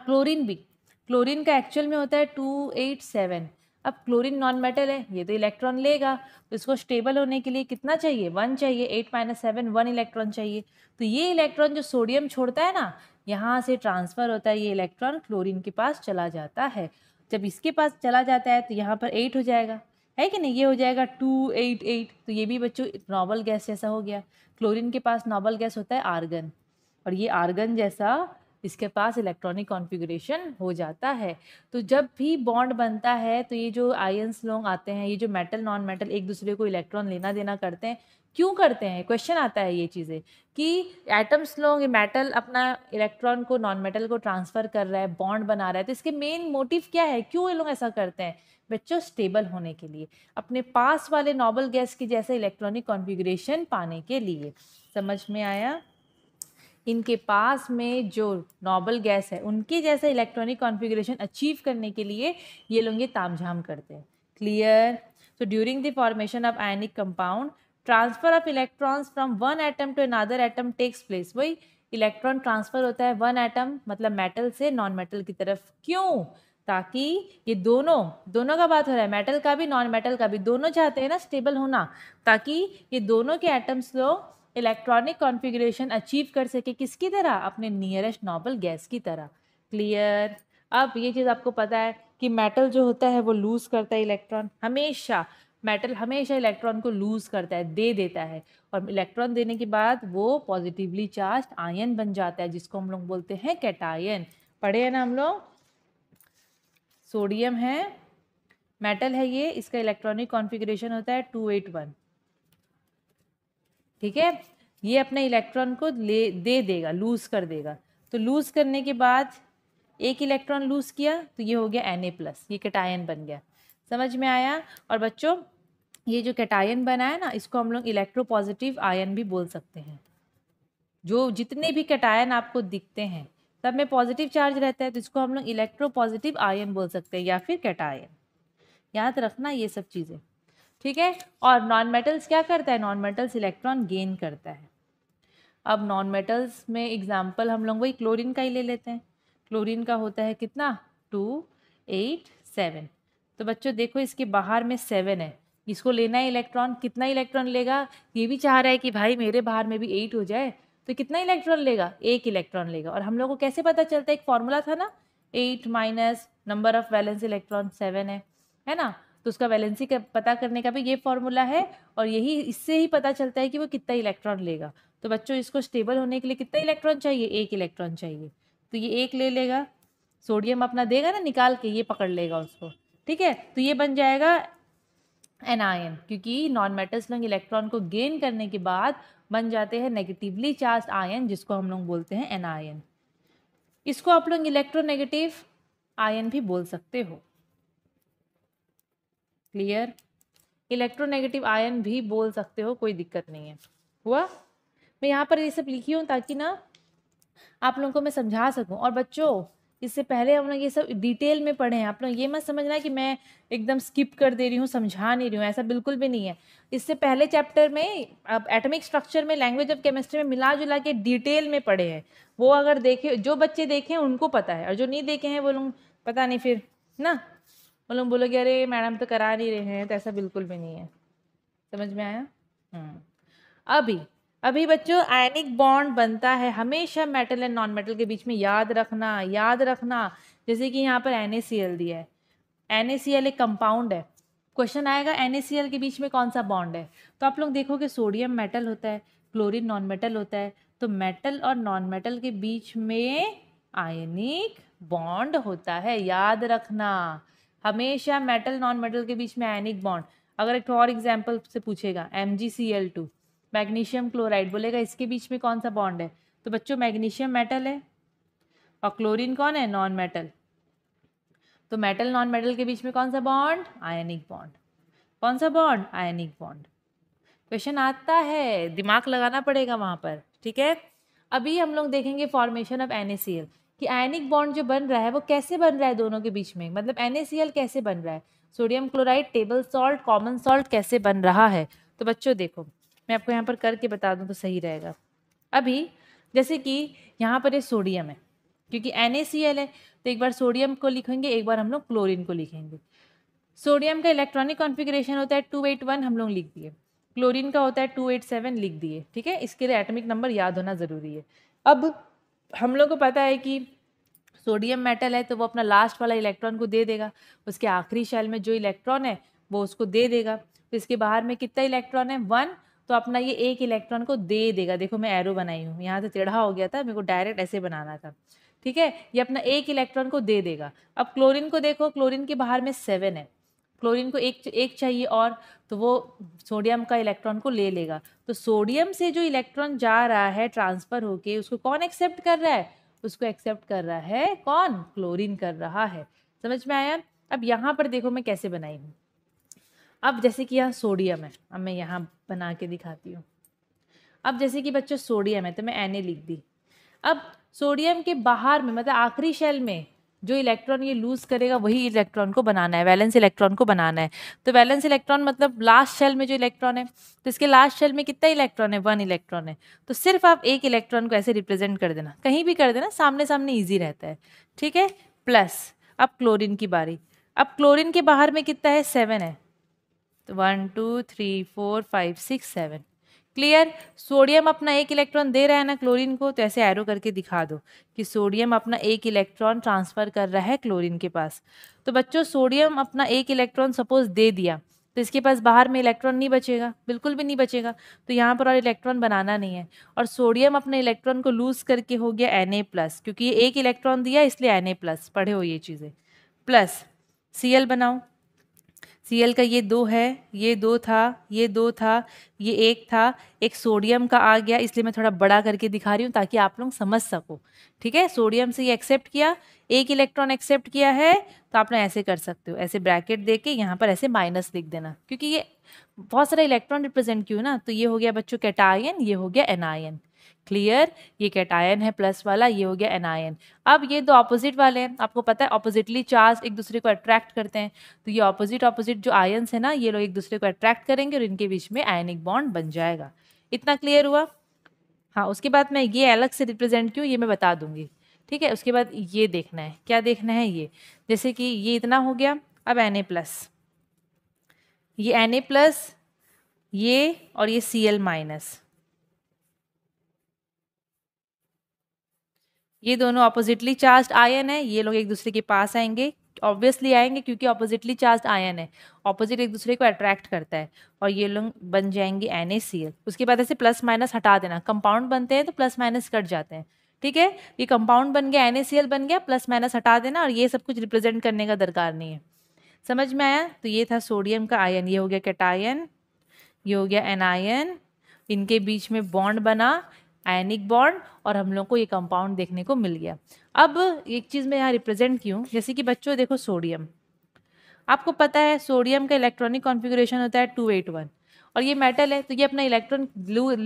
क्लोरीन भी क्लोरीन का एक्चुअल में होता है टू एट सेवन अब क्लोरीन नॉन मेटल है ये तो इलेक्ट्रॉन लेगा तो इसको स्टेबल होने के लिए कितना चाहिए वन चाहिए eight minus seven one electron चाहिए तो ये इलेक्ट्रॉन जो सोडियम छोड़ता है ना यहाँ से ट्रांसफ़र होता है ये इलेक्ट्रॉन क्लोरीन के पास चला जाता है जब इसके पास चला जाता है तो यहाँ पर एट हो जाएगा है कि नहीं ये हो जाएगा टू एट एट तो ये भी बच्चों नॉबल गैस जैसा हो गया क्लोरीन के पास नॉबल गैस होता है आर्गन और ये आर्गन जैसा इसके पास इलेक्ट्रॉनिक कॉन्फ़िगरेशन हो जाता है तो जब भी बॉन्ड बनता है तो ये जो आयंस लोग आते हैं ये जो मेटल नॉन मेटल एक दूसरे को इलेक्ट्रॉन लेना देना करते हैं क्यों करते हैं क्वेश्चन आता है ये चीज़ें कि एटम्स लोग मेटल अपना इलेक्ट्रॉन को नॉन मेटल को ट्रांसफ़र कर रहा है बॉन्ड बना रहा है तो इसके मेन मोटिव क्या है क्यों ये लोग ऐसा करते हैं बच्चों स्टेबल होने के लिए अपने पास वाले नॉबल गैस की जैसे इलेक्ट्रॉनिक कॉन्फिग्रेशन पाने के लिए समझ में आया इनके पास में जो नॉबल गैस है उनके जैसे इलेक्ट्रॉनिक कॉन्फिग्रेशन अचीव करने के लिए ये लोग ये ताम करते हैं क्लियर तो during the formation of ionic compound transfer of electrons from one atom to another atom takes place वही इलेक्ट्रॉन ट्रांसफर होता है वन एटम मतलब मेटल से नॉन मेटल की तरफ क्यों ताकि ये दोनों दोनों का बात हो रहा है मेटल का भी नॉन मेटल का भी दोनों चाहते हैं ना स्टेबल होना ताकि ये दोनों के एटम्स लोग इलेक्ट्रॉनिक कॉन्फ़िगरेशन अचीव कर सके किसकी तरह अपने नियरेस्ट नॉबल गैस की तरह क्लियर अब ये चीज़ आपको पता है कि मेटल जो होता है वो लूज़ करता है इलेक्ट्रॉन हमेशा मेटल हमेशा इलेक्ट्रॉन को लूज़ करता है दे देता है और इलेक्ट्रॉन देने के बाद वो पॉजिटिवली चार्ज आयन बन जाता है जिसको हम लोग बोलते हैं कैटायन पढ़े हैं ना हम लोग सोडियम है मेटल है ये इसका इलेक्ट्रॉनिक कॉन्फ़िगरेशन होता है टू एट वन ठीक है ये अपने इलेक्ट्रॉन को ले दे देगा लूज़ कर देगा तो लूज़ करने के बाद एक इलेक्ट्रॉन लूज़ किया तो ये हो गया एन ए प्लस ये कटायन बन गया समझ में आया और बच्चों ये जो कैटायन बना है ना इसको हम लोग इलेक्ट्रोपॉजिटिव आयन भी बोल सकते हैं जो जितने भी कैटायन आपको दिखते हैं सब में पॉजिटिव चार्ज रहता है तो इसको हम लोग इलेक्ट्रोपॉजिटिव आयन बोल सकते हैं या फिर कैटायन याद रखना ये सब चीज़ें ठीक है और नॉन मेटल्स क्या करता है नॉन मेटल्स इलेक्ट्रॉन गेन करता है अब नॉन मेटल्स में एग्जाम्पल हम लोग वही क्लोरिन का ही ले लेते हैं क्लोरिन का होता है कितना टू एट सेवन तो बच्चों देखो इसके बाहर में सेवन है इसको लेना है इलेक्ट्रॉन कितना इलेक्ट्रॉन लेगा ये भी चाह रहा है कि भाई मेरे बाहर में भी एट हो जाए तो कितना इलेक्ट्रॉन लेगा एक इलेक्ट्रॉन लेगा और हम लोग को कैसे पता चलता है एक फॉर्मूला था ना eight minus number of valence electron seven है है ना तो उसका वैलेंसी का पता करने का भी ये फॉर्मूला है और यही इससे ही पता चलता है कि वो कितना इलेक्ट्रॉन लेगा तो बच्चों इसको स्टेबल होने के लिए कितना इलेक्ट्रॉन चाहिए एक इलेक्ट्रॉन चाहिए तो ये एक ले लेगा सोडियम अपना देगा ना निकाल के ये पकड़ लेगा उसको ठीक है तो ये बन जाएगा एन आयन क्योंकि नॉन मेटल्स लोग इलेक्ट्रॉन को गेन करने के बाद बन जाते हैं नेगेटिवली चार्ज आयन जिसको हम लोग बोलते हैं एन आयन इसको आप लोग इलेक्ट्रोनेगेटिव आयन भी बोल सकते हो क्लियर इलेक्ट्रोनेगेटिव आयन भी बोल सकते हो कोई दिक्कत नहीं है हुआ मैं यहाँ पर ये सब लिखी हूँ ताकि ना आप लोगों को मैं समझा सकूँ और बच्चों इससे पहले हम लोग ये सब डिटेल में पढ़े हैं आप लोग ये मत समझना कि मैं एकदम स्किप कर दे रही हूँ समझा नहीं रही हूँ ऐसा बिल्कुल भी नहीं है इससे पहले चैप्टर में आप एटमिक स्ट्रक्चर में लैंग्वेज ऑफ केमिस्ट्री में मिला जुला के डिटेल में पढ़े हैं वो अगर देखे जो बच्चे देखे हैं उनको पता है और जो नहीं देखे हैं वो लोग पता नहीं फिर ना वो लोग बोलोगे अरे मैडम तो करा नहीं रहे हैं तो ऐसा बिल्कुल भी नहीं है समझ में आया हम्म। अभी अभी बच्चों आयनिक बॉन्ड बनता है हमेशा मेटल एंड नॉन मेटल के बीच में याद रखना याद रखना जैसे कि यहाँ पर एन दिया है एन एक कंपाउंड है क्वेश्चन आएगा एन के बीच में कौन सा बॉन्ड है तो आप लोग देखोगे सोडियम मेटल होता है क्लोरीन नॉन मेटल होता है तो मेटल और नॉन मेटल के बीच में आयनिक बॉन्ड होता है याद रखना हमेशा मेटल नॉन मेटल के बीच में आयनिक बॉन्ड अगर एक और एग्जाम्पल से पूछेगा M G C L two magnesium chloride बोलेगा इसके बीच में कौन सा बॉन्ड है तो बच्चों मैग्नीशियम मेटल है और क्लोरीन कौन है नॉन मेटल तो मेटल नॉन मेटल के बीच में कौन सा बॉन्ड आयनिक बॉन्ड कौन सा बॉन्ड आयनिक बॉन्ड क्वेश्चन आता है दिमाग लगाना पड़ेगा वहाँ पर ठीक है अभी हम लोग देखेंगे फॉर्मेशन ऑफ एन कि आयनिक बॉन्ड जो बन रहा है वो कैसे बन रहा है दोनों के बीच में मतलब एन कैसे बन रहा है sodium chloride table salt common salt कैसे बन रहा है तो बच्चों देखो मैं आपको यहाँ पर करके बता दूँ तो सही रहेगा अभी जैसे कि यहाँ पर ये सोडियम है क्योंकि एन है तो एक बार सोडियम को लिखेंगे एक बार हम लोग क्लोरिन को लिखेंगे सोडियम का इलेक्ट्रॉनिक कॉन्फ़िगरेशन होता है टू एट वन हम लोग लिख दिए क्लोरीन का होता है टू एट सेवन लिख दिए ठीक है इसके लिए एटमिक नंबर याद होना ज़रूरी है अब हम लोग को पता है कि सोडियम मेटल है तो वो अपना लास्ट वाला इलेक्ट्रॉन को दे देगा उसके आखिरी शैल में जो इलेक्ट्रॉन है वो उसको दे देगा तो इसके बाहर में कितना इलेक्ट्रॉन है वन तो अपना ये एक इलेक्ट्रॉन को दे देगा देखो मैं एरो बनाई हूँ यहाँ से टेढ़ा हो गया था मेरे को डायरेक्ट ऐसे बनाना था ठीक है ये अपना एक इलेक्ट्रॉन को दे देगा अब क्लोरिन को देखो क्लोरिन के बाहर में सेवन है क्लोरिन को एक एक चाहिए और तो वो सोडियम का इलेक्ट्रॉन को ले लेगा तो सोडियम से जो इलेक्ट्रॉन जा रहा है ट्रांसफ़र होके उसको कौन एक्सेप्ट कर रहा है उसको एक्सेप्ट कर रहा है कौन क्लोरिन कर रहा है समझ में आया अब यहाँ पर देखो मैं कैसे बनाई हूँ अब जैसे कि यहाँ सोडियम है अब मैं यहाँ बना के दिखाती हूँ अब जैसे कि बच्चों सोडियम है तो मैं एन लिख दी अब सोडियम के बाहर में मतलब आखिरी शेल में जो इलेक्ट्रॉन ये लूज करेगा वही इलेक्ट्रॉन को बनाना है वैलेंस इलेक्ट्रॉन को बनाना है तो वैलेंस इलेक्ट्रॉन मतलब लास्ट शेल में जो इलेक्ट्रॉन है तो इसके लास्ट शेल में कितना इलेक्ट्रॉन है वन इलेक्ट्रॉन है तो सिर्फ आप एक इलेक्ट्रॉन को ऐसे रिप्रेजेंट कर देना कहीं भी कर देना सामने सामने ईजी रहता है ठीक है प्लस अब क्लोरिन की बारी अब क्लोरिन के बाहर में कितना है सेवन है तो one two three four five six seven clear sodium अपना एक इलेक्ट्रॉन दे रहा है ना क्लोरीन को तो ऐसे एरो करके दिखा दो कि सोडियम अपना एक इलेक्ट्रॉन ट्रांसफ़र कर रहा है क्लोरीन के पास तो बच्चों सोडियम अपना एक इलेक्ट्रॉन सपोज दे दिया तो इसके पास बाहर में इलेक्ट्रॉन नहीं बचेगा बिल्कुल भी नहीं बचेगा तो यहाँ पर और इलेक्ट्रॉन बनाना नहीं है और सोडियम अपने इलेक्ट्रॉन को लूज़ करके हो गया एन प्लस क्योंकि ये एक इलेक्ट्रॉन दिया इसलिए एन प्लस पढ़े हो ये चीज़ें प्लस सी बनाओ सी एल का ये दो है ये दो था ये दो था ये एक था एक सोडियम का आ गया इसलिए मैं थोड़ा बड़ा करके दिखा रही हूँ ताकि आप लोग समझ सको ठीक है सोडियम से ये एक्सेप्ट किया एक इलेक्ट्रॉन एक्सेप्ट किया है तो आप लोग ऐसे कर सकते हो ऐसे ब्रैकेट देके के यहाँ पर ऐसे माइनस लिख देना क्योंकि ये बहुत सारा इलेक्ट्रॉन रिप्रेजेंट किया ना तो ये हो गया बच्चों कैटायन ये हो गया एनायन क्लियर ये कैटायन है प्लस वाला ये हो गया एनायन अब ये दो ऑपोजिट वाले हैं आपको पता है ऑपोजिटली चार्ज एक दूसरे को अट्रैक्ट करते हैं तो ये ऑपोजिट ऑपोजिट जो आयन्स है ना ये लोग एक दूसरे को अट्रैक्ट करेंगे और इनके बीच में आयनिक बॉन्ड बन जाएगा इतना क्लियर हुआ हाँ उसके बाद मैं ये अलग से रिप्रेजेंट क्यों ये मैं बता दूंगी ठीक है उसके बाद ये देखना है क्या देखना है ये जैसे कि ये इतना हो गया अब एन ए प्लस ये एन ए प्लस ये और ये सी एल माइनस ये दोनों अपोजिटली चार्ज आयन है ये लोग एक दूसरे के पास आएंगे ऑब्वियसली आएंगे क्योंकि अपोजिटली चार्ज आयन है ऑपोजिट एक दूसरे को अट्रैक्ट करता है और ये लोग बन जाएंगे एन उसके बाद ऐसे प्लस माइनस हटा देना कंपाउंड बनते हैं तो प्लस माइनस कट जाते हैं ठीक है ये कंपाउंड बन गया एन बन गया प्लस माइनस हटा देना और ये सब कुछ रिप्रेजेंट करने का दरकार नहीं है समझ में आया तो ये था सोडियम का आयन ये हो गया कैटायन ये हो गया एनायन इनके बीच में बॉन्ड बना आयनिक बॉन्ड और हम लोग को ये कंपाउंड देखने को मिल गया अब एक चीज़ मैं यहाँ रिप्रेजेंट की हूँ जैसे कि बच्चों देखो सोडियम आपको पता है सोडियम का इलेक्ट्रॉनिक कॉन्फिग्रेशन होता है टू एट वन और ये मेटल है तो ये अपना इलेक्ट्रॉन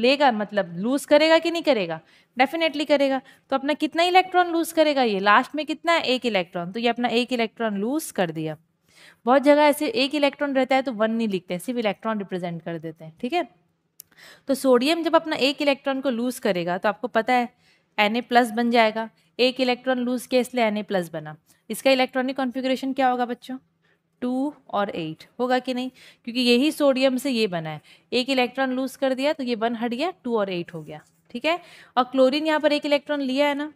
लेगा मतलब लूज़ करेगा कि नहीं करेगा डेफिनेटली करेगा तो अपना कितना इलेक्ट्रॉन लूज़ करेगा ये लास्ट में कितना है एक इलेक्ट्रॉन तो ये अपना एक इलेक्ट्रॉन लूज़ कर दिया बहुत जगह ऐसे एक इलेक्ट्रॉन रहता है तो वन नहीं लिखते सिर्फ इलेक्ट्रॉन रिप्रेजेंट कर देते हैं ठीक है तो सोडियम जब अपना एक इलेक्ट्रॉन को लूज़ करेगा तो आपको पता है एन ए प्लस बन जाएगा एक इलेक्ट्रॉन लूज़ किया इसलिए एन ए प्लस बना इसका इलेक्ट्रॉनिक कॉन्फ़िगरेशन क्या होगा बच्चों टू और एट होगा कि नहीं क्योंकि यही सोडियम से ये बना है एक इलेक्ट्रॉन लूज़ कर दिया तो ये वन हट गया टू और एट हो गया ठीक है और क्लोरीन यहाँ पर एक इलेक्ट्रॉन लिया है ना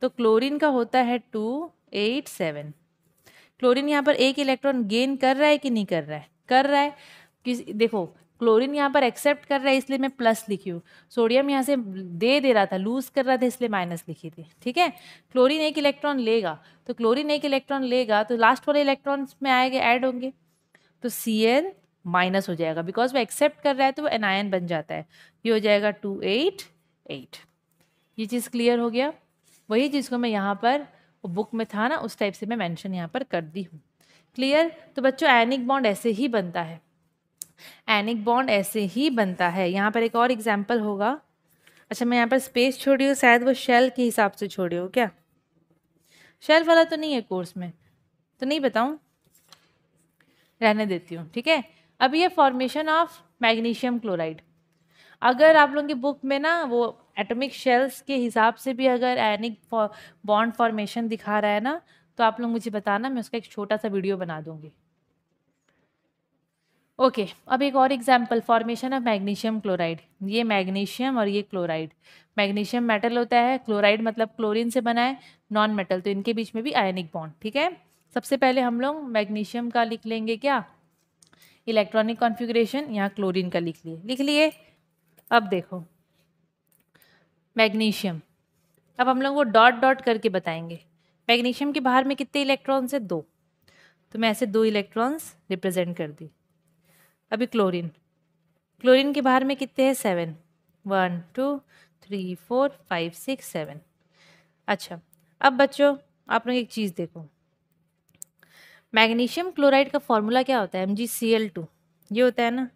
तो क्लोरीन का होता है टू एट सेवन क्लोरीन यहाँ पर एक इलेक्ट्रॉन गेन कर रहा है कि नहीं कर रहा है कर रहा है कि देखो क्लोरीन यहाँ पर एक्सेप्ट कर रहा है इसलिए मैं प्लस लिखी हूँ सोडियम यहाँ से दे दे रहा था लूज कर रहा था इसलिए माइनस लिखी थी ठीक है क्लोरीन एक इलेक्ट्रॉन लेगा तो क्लोरीन एक इलेक्ट्रॉन लेगा तो लास्ट वाले इलेक्ट्रॉन्स में आएंगे ऐड होंगे तो सी एन माइनस हो जाएगा बिकॉज वो एक्सेप्ट कर रहा है तो वो एनायन बन जाता है ये हो जाएगा टू एट एट ये चीज़ क्लियर हो गया वही चीज़ को मैं यहाँ पर बुक में था ना उस टाइप से मैं मैंशन यहाँ पर कर दी हूँ क्लियर तो बच्चों आयनिक बॉन्ड ऐसे ही बनता है एनिक बॉन्ड ऐसे ही बनता है यहाँ पर एक और एग्जाम्पल होगा अच्छा मैं यहाँ पर स्पेस छोड़ी हूँ शायद वो शेल के हिसाब से छोड़ी हूँ क्या शेल वाला तो नहीं है कोर्स में तो नहीं बताऊँ रहने देती हूँ ठीक है अब ये फॉर्मेशन ऑफ मैग्नीशियम क्लोराइड अगर आप लोगों की बुक में ना वो एटॉमिक शेल्स के हिसाब से भी अगर एनिक बॉन्ड फॉर्मेशन दिखा रहा है ना तो आप लोग मुझे बताना मैं उसका एक छोटा सा वीडियो बना दूँगी ओके okay, अब एक और example formation of magnesium chloride ये मैग्नीशियम और ये क्लोराइड मैग्नीशियम मेटल होता है क्लोराइड मतलब क्लोरीन से बना है नॉन मेटल तो इनके बीच में भी आयनिक बॉन्ड ठीक है सबसे पहले हम लोग मैग्नीशियम का लिख लेंगे क्या इलेक्ट्रॉनिक कॉन्फ़िगरेशन यहाँ क्लोरीन का लिख लिए लिख लिए अब देखो मैग्नीशियम अब हम लोग वो डॉट डॉट करके बताएंगे मैग्नीशियम के बाहर में कितने इलेक्ट्रॉन्स है दो तो मैं ऐसे दो इलेक्ट्रॉन्स रिप्रेजेंट कर दी अभी क्लोरीन क्लोरीन के बाहर में कितने हैं seven one two three four five six seven अच्छा अब बच्चों आप लोग एक चीज़ देखो मैग्नीशियम क्लोराइड का फॉर्मूला क्या होता है M G C L two ये होता है ना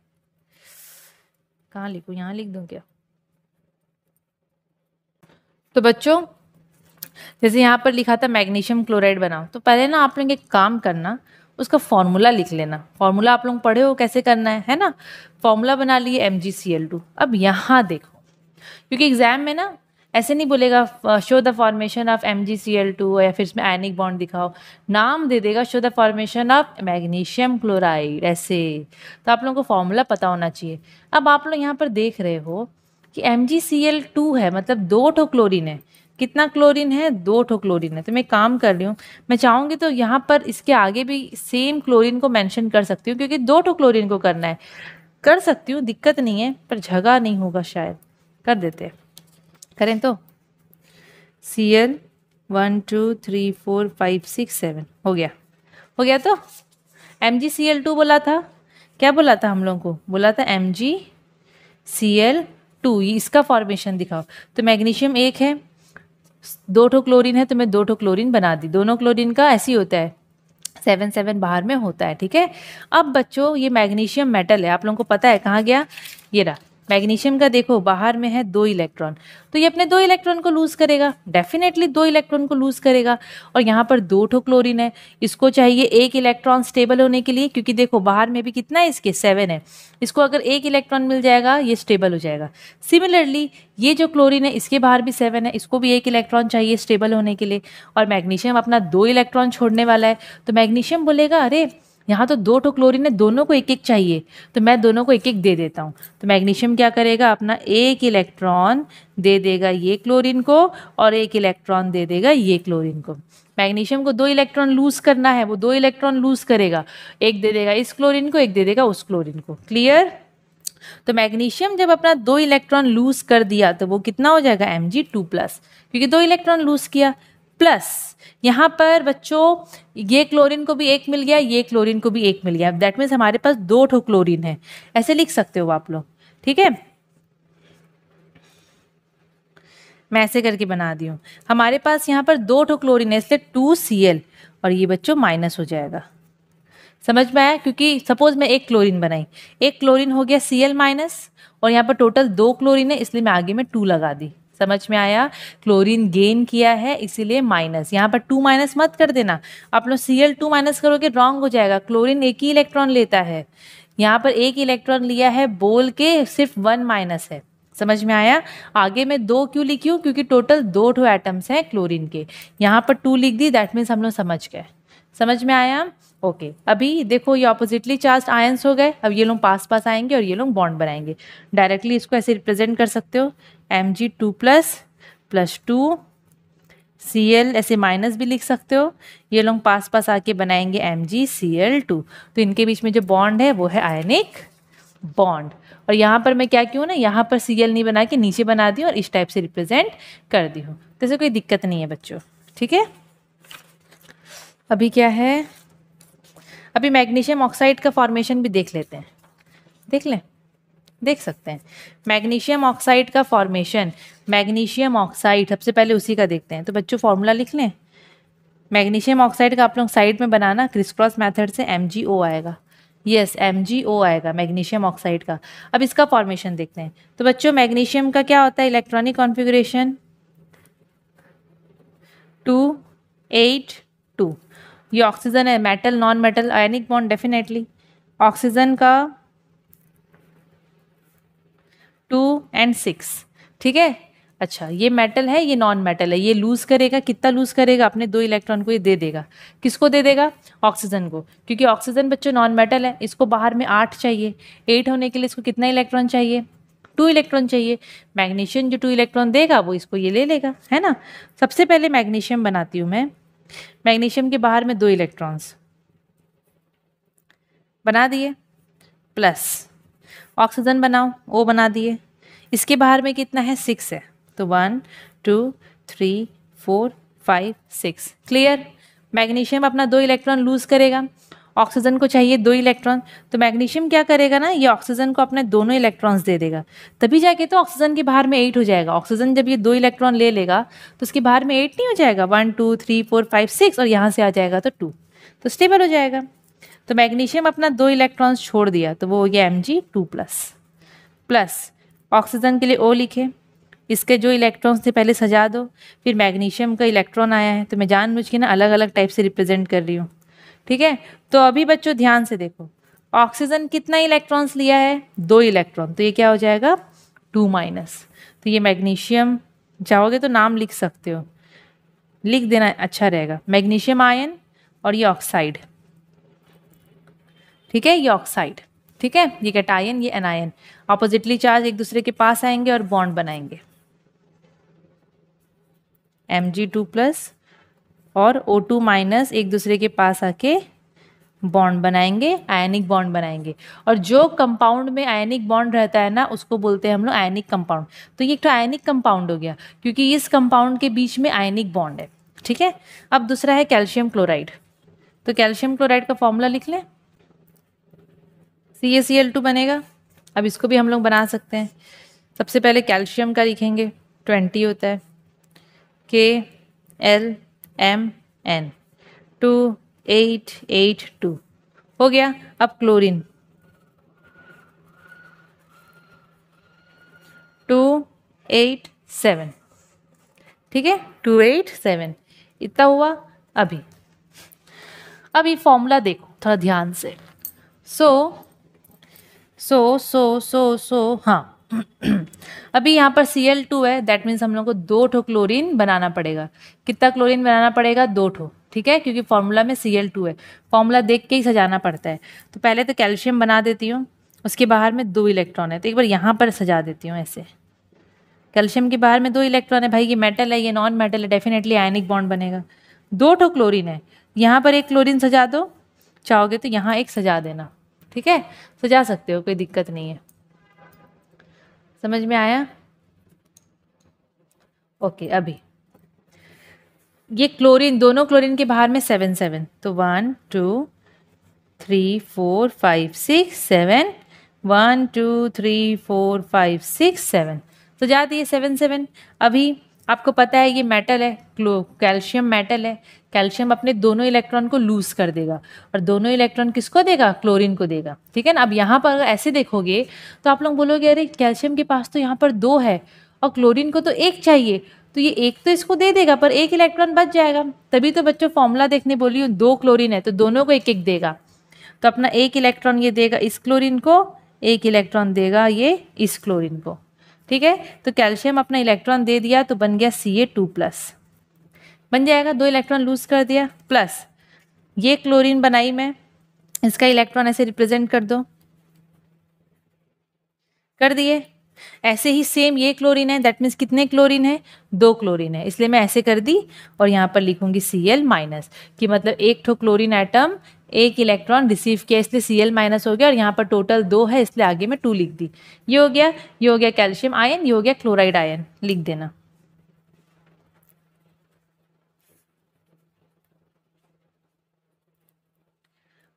कहाँ लिखूँ यहाँ लिख दूँ क्या तो बच्चों जैसे यहाँ पर लिखा था मैग्नीशियम क्लोराइड बनाओ तो पहले ना आप लोग एक काम करना उसका फॉर्मूला लिख लेना फॉर्मूला आप लोग पढ़े हो कैसे करना है है ना फॉर्मूला बना लिए M G C L two अब यहाँ देखो क्योंकि एग्ज़ाम में ना ऐसे नहीं बोलेगा show the formation of M G C L two या फिर इसमें आयनिक बॉन्ड दिखाओ नाम दे देगा show the formation of magnesium chloride ऐसे तो आप लोगों को फॉर्मूला पता होना चाहिए अब आप लोग यहाँ पर देख रहे हो कि M G C L two है मतलब दो ठो क्लोरीन है कितना क्लोरीन है दो ठो क्लोरीन है तो मैं काम कर रही हूँ मैं चाहूँगी तो यहाँ पर इसके आगे भी सेम क्लोरीन को मेंशन कर सकती हूँ क्योंकि दो ठो क्लोरीन को करना है कर सकती हूँ दिक्कत नहीं है पर झगा नहीं होगा शायद कर देते करें तो C L one two three four five six seven हो गया हो गया तो M G C L two बोला था क्या बोला था हम लोगों को बोला था M G C L two इसका फॉर्मेशन दिखाओ तो मैग्नीशियम एक है दो ठो क्लोरीन है तो मैं दो ठो क्लोरीन बना दी दोनों क्लोरीन का ऐसे ही होता है सेवन सेवन बाहर में होता है ठीक है अब बच्चों ये मैग्नीशियम मेटल है आप लोगों को पता है कहाँ गया ये रहा मैग्नीशियम का देखो बाहर में है दो इलेक्ट्रॉन तो ये अपने दो इलेक्ट्रॉन को लूज़ करेगा डेफिनेटली दो इलेक्ट्रॉन को लूज़ करेगा और यहाँ पर दो ठो क्लोरीन है इसको चाहिए एक इलेक्ट्रॉन स्टेबल होने के लिए क्योंकि देखो बाहर में भी कितना है इसके सेवन है इसको अगर एक इलेक्ट्रॉन मिल जाएगा ये स्टेबल हो जाएगा सिमिलरली ये जो क्लोरीन है इसके बाहर भी सेवन है इसको भी एक इलेक्ट्रॉन चाहिए स्टेबल होने के लिए और मैग्नीशियम अपना दो इलेक्ट्रॉन छोड़ने वाला है तो मैग्नीशियम बोलेगा अरे यहाँ तो दो ठो क्लोरीन है दोनों को एक एक चाहिए तो मैं दोनों को एक एक दे देता हूँ तो मैग्नीशियम क्या करेगा अपना एक इलेक्ट्रॉन दे देगा ये क्लोरीन को और एक इलेक्ट्रॉन दे देगा ये क्लोरीन को मैग्नीशियम को दो इलेक्ट्रॉन लूज करना है वो दो इलेक्ट्रॉन लूज करेगा एक दे देगा इस क्लोरिन को एक दे देगा उस क्लोरिन को क्लियर तो मैग्नीशियम जब अपना दो इलेक्ट्रॉन लूज कर दिया तो वो कितना हो जाएगा एम जी टू प्लस क्योंकि दो इलेक्ट्रॉन लूज किया प्लस यहाँ पर बच्चों ये क्लोरीन को भी एक मिल गया ये क्लोरीन को भी एक मिल गया दैट मीन्स हमारे पास दो ठो क्लोरीन है ऐसे लिख सकते हो आप लोग ठीक है मैं ऐसे करके बना दी हूँ हमारे पास यहाँ पर दो ठो क्लोरीन है इसलिए टू सी एल और ये बच्चों माइनस हो जाएगा समझ में आया क्योंकि सपोज मैं एक क्लोरीन बनाई एक क्लोरीन हो गया सी एल माइनस और यहाँ पर टोटल दो क्लोरीन है इसलिए मैं आगे में टू लगा दी समझ में आया क्लोरीन गेन किया है इसीलिए माइनस यहाँ पर टू माइनस मत कर देना आप लोग सी एल टू माइनस करोगे रॉन्ग हो जाएगा क्लोरीन एक ही इलेक्ट्रॉन लेता है यहाँ पर एक इलेक्ट्रॉन लिया है बोल के सिर्फ वन माइनस है समझ में आया आगे मैं दो क्यों लिखी हूँ क्योंकि टोटल दो ठो एटम्स हैं क्लोरीन के यहाँ पर टू लिख दी दैट मीन्स हम लोग समझ गए समझ में आया ओके okay. अभी देखो ये ऑपोजिटली चार्ज आयंस हो गए अब ये लोग पास पास आएंगे और ये लोग बॉन्ड बनाएंगे डायरेक्टली इसको ऐसे रिप्रेजेंट कर सकते हो M G two plus plus two C L ऐसे माइनस भी लिख सकते हो ये लोग पास पास आके बनाएंगे M G C L two तो इनके बीच में जो बॉन्ड है वो है आयनिक बॉन्ड और यहाँ पर मैं क्या क्यों ना यहाँ पर सी एल नहीं बना के नीचे बना दी और इस टाइप से रिप्रेजेंट कर दी हूँ तो ऐसे कोई दिक्कत नहीं है बच्चों ठीक है अभी क्या है अभी मैग्नीशियम ऑक्साइड का फॉर्मेशन भी देख लेते हैं देख लें देख सकते हैं मैग्नीशियम ऑक्साइड का फॉर्मेशन मैग्नीशियम ऑक्साइड सबसे पहले उसी का देखते हैं तो बच्चों फॉर्मूला लिख लें मैग्नीशियम ऑक्साइड का आप लोग साइड में बनाना क्रिस क्रॉस मैथड से एम आएगा यस एम आएगा मैग्नीशियम ऑक्साइड का अब इसका फॉर्मेशन देखते हैं तो बच्चों मैग्नीशियम का क्या होता है electronic configuration two eight two ये ऑक्सीजन है metal non metal ionic bond definitely oxygen का टू एंड सिक्स ठीक है अच्छा ये मेटल है ये नॉन मेटल है ये लूज़ करेगा कितना लूज़ करेगा अपने दो इलेक्ट्रॉन को ये दे देगा किसको दे देगा ऑक्सीजन को क्योंकि ऑक्सीजन बच्चों नॉन मेटल है इसको बाहर में आठ चाहिए एट होने के लिए इसको कितना इलेक्ट्रॉन चाहिए टू इलेक्ट्रॉन चाहिए मैग्नीशियम जो टू इलेक्ट्रॉन देगा वो इसको ये ले लेगा है ना सबसे पहले मैग्नीशियम बनाती हूँ मैं मैग्नीशियम के बाहर में दो इलेक्ट्रॉन्स बना दिए प्लस ऑक्सीजन बनाओ ओ बना दिए इसके बाहर में कितना है सिक्स है तो one two three four five six clear magnesium अपना दो इलेक्ट्रॉन लूज करेगा ऑक्सीजन को चाहिए दो इलेक्ट्रॉन तो मैग्नीशियम क्या करेगा ना ये ऑक्सीजन को अपने दोनों इलेक्ट्रॉन्स दे देगा तभी जाके तो ऑक्सीजन के बाहर में एट हो जाएगा ऑक्सीजन जब ये दो इलेक्ट्रॉन ले लेगा तो उसके बाहर में एट नहीं हो जाएगा one two three four five six और यहाँ से आ जाएगा तो टू तो स्टेबल हो जाएगा तो मैग्नीशियम अपना दो इलेक्ट्रॉन्स छोड़ दिया तो वो हो गया M G two plus plus oxygen के लिए ओ लिखे इसके जो इलेक्ट्रॉन्स थे पहले सजा दो फिर मैग्नीशियम का इलेक्ट्रॉन आया है तो मैं जानबूझ के ना अलग अलग टाइप से रिप्रेजेंट कर रही हूँ ठीक है तो अभी बच्चों ध्यान से देखो ऑक्सीजन कितना इलेक्ट्रॉन्स लिया है दो इलेक्ट्रॉन तो ये क्या हो जाएगा टू माइनस तो ये मैग्नीशियम चाहोगे तो नाम लिख सकते हो लिख देना अच्छा रहेगा मैग्नीशियम आयन और ये ऑक्साइड ठीक है ये ऑक्साइड ठीक है ये कैटायन ये एनायन ऑपोजिटली चार्ज एक दूसरे के पास आएंगे और बॉन्ड बनाएंगे एम जी टू प्लस और O2 माइनस एक दूसरे के पास आके बॉन्ड बनाएंगे आयनिक बॉन्ड बनाएंगे और जो कंपाउंड में आयनिक बॉन्ड रहता है ना उसको बोलते हैं हम लोग आयनिक कंपाउंड तो ये एक तो आयनिक कंपाउंड हो गया क्योंकि इस कंपाउंड के बीच में आयनिक बॉन्ड है ठीक है अब दूसरा है कैल्शियम क्लोराइड तो कैल्शियम क्लोराइड का फॉर्मूला लिख लें सी ए सी एल टू बनेगा अब इसको भी हम लोग बना सकते हैं सबसे पहले कैल्शियम का लिखेंगे ट्वेंटी होता है K L M N two eight eight two हो गया अब क्लोरीन टू एट सेवन ठीक है टू एट सेवन इतना हुआ अभी अब ये फॉर्मूला देखो थोड़ा ध्यान से सो सो सो सो सो हाँ अभी यहाँ पर सी एल टू है दैट मीन्स हम लोग को दो ठो क्लोरीन बनाना पड़ेगा कितना क्लोरीन बनाना पड़ेगा दो ठो ठीक है क्योंकि फॉर्मूला में सी एल टू है फॉर्मूला देख के ही सजाना पड़ता है तो पहले तो कैल्शियम बना देती हूँ उसके बाहर में दो इलेक्ट्रॉन है तो एक बार यहाँ पर सजा देती हूँ ऐसे कैल्शियम के बाहर में दो इलेक्ट्रॉन है भाई ये मेटल है ये नॉन मेटल है डेफिनेटली आयनिक बॉन्ड बनेगा दो ठो क्लोरीन है यहाँ पर एक क्लोरीन सजा दो चाहोगे तो यहाँ एक सजा देना ठीक है सजा सकते हो कोई दिक्कत नहीं है समझ में आया ओके अभी ये क्लोरीन दोनों क्लोरीन के बाहर में सेवन सेवन तो one two three four five six seven one two three four five six seven तो जाती है सेवन सेवन अभी आपको पता है ये मेटल है क्लो कैल्शियम मेटल है कैल्शियम अपने दोनों इलेक्ट्रॉन को लूज कर देगा और दोनों इलेक्ट्रॉन किसको देगा क्लोरीन को देगा ठीक है ना अब यहाँ पर ऐसे देखोगे तो आप लोग बोलोगे अरे कैल्शियम के पास तो यहाँ पर दो है और क्लोरीन को तो एक चाहिए तो ये एक तो इसको दे देगा पर एक इलेक्ट्रॉन बच जाएगा तभी तो बच्चों फॉर्मूला देखने बोली हूँ दो क्लोरीन है तो दोनों को एक एक देगा तो अपना एक इलेक्ट्रॉन ये देगा इस क्लोरीन को एक इलेक्ट्रॉन देगा ये इस क्लोरीन को ठीक है तो कैल्शियम अपना इलेक्ट्रॉन दे दिया तो बन गया सी ए टू प्लस बन जाएगा दो इलेक्ट्रॉन लूज कर दिया प्लस ये क्लोरीन बनाई मैं इसका इलेक्ट्रॉन ऐसे रिप्रेजेंट कर दो कर दिए ऐसे ही सेम ये क्लोरीन है दैट मीन्स कितने क्लोरीन है दो क्लोरीन है इसलिए मैं ऐसे कर दी और यहाँ पर लिखूंगी सी एल माइनस कि मतलब एक ठो क्लोरीन आइटम एक इलेक्ट्रॉन रिसीव किया इसलिए सी एल माइनस हो गया और यहाँ पर टोटल दो है इसलिए आगे मैं टू लिख दी ये हो गया ये हो गया कैल्शियम आयन ये हो गया क्लोराइड आयन लिख देना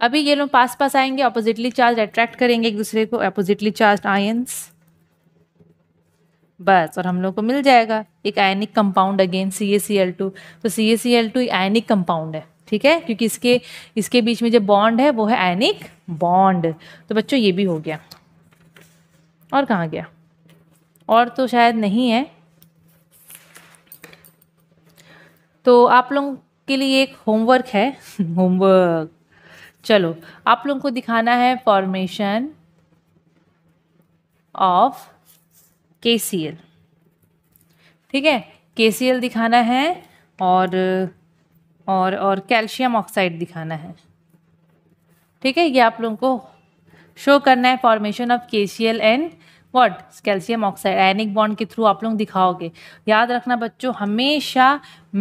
अभी ये लोग पास पास आएंगे अपोजिटली चार्ज अट्रैक्ट करेंगे एक दूसरे को अपोजिटली चार्ज आयंस बस और हम लोग को मिल जाएगा एक ionic compound again C A C L two तो C A C L two ionic compound है ठीक है क्योंकि इसके इसके बीच में जो बॉन्ड है वो है आयनिक बॉन्ड तो बच्चों ये भी हो गया और कहाँ गया और तो शायद नहीं है तो आप लोगों के लिए एक होमवर्क है होमवर्क *laughs* चलो आप लोगों को दिखाना है फॉर्मेशन ऑफ के ठीक है के दिखाना है और और और कैल्शियम ऑक्साइड दिखाना है ठीक है ये आप लोगों को शो करना है फॉर्मेशन ऑफ के and what calcium oxide ionic bond के थ्रू आप लोग दिखाओगे याद रखना बच्चों हमेशा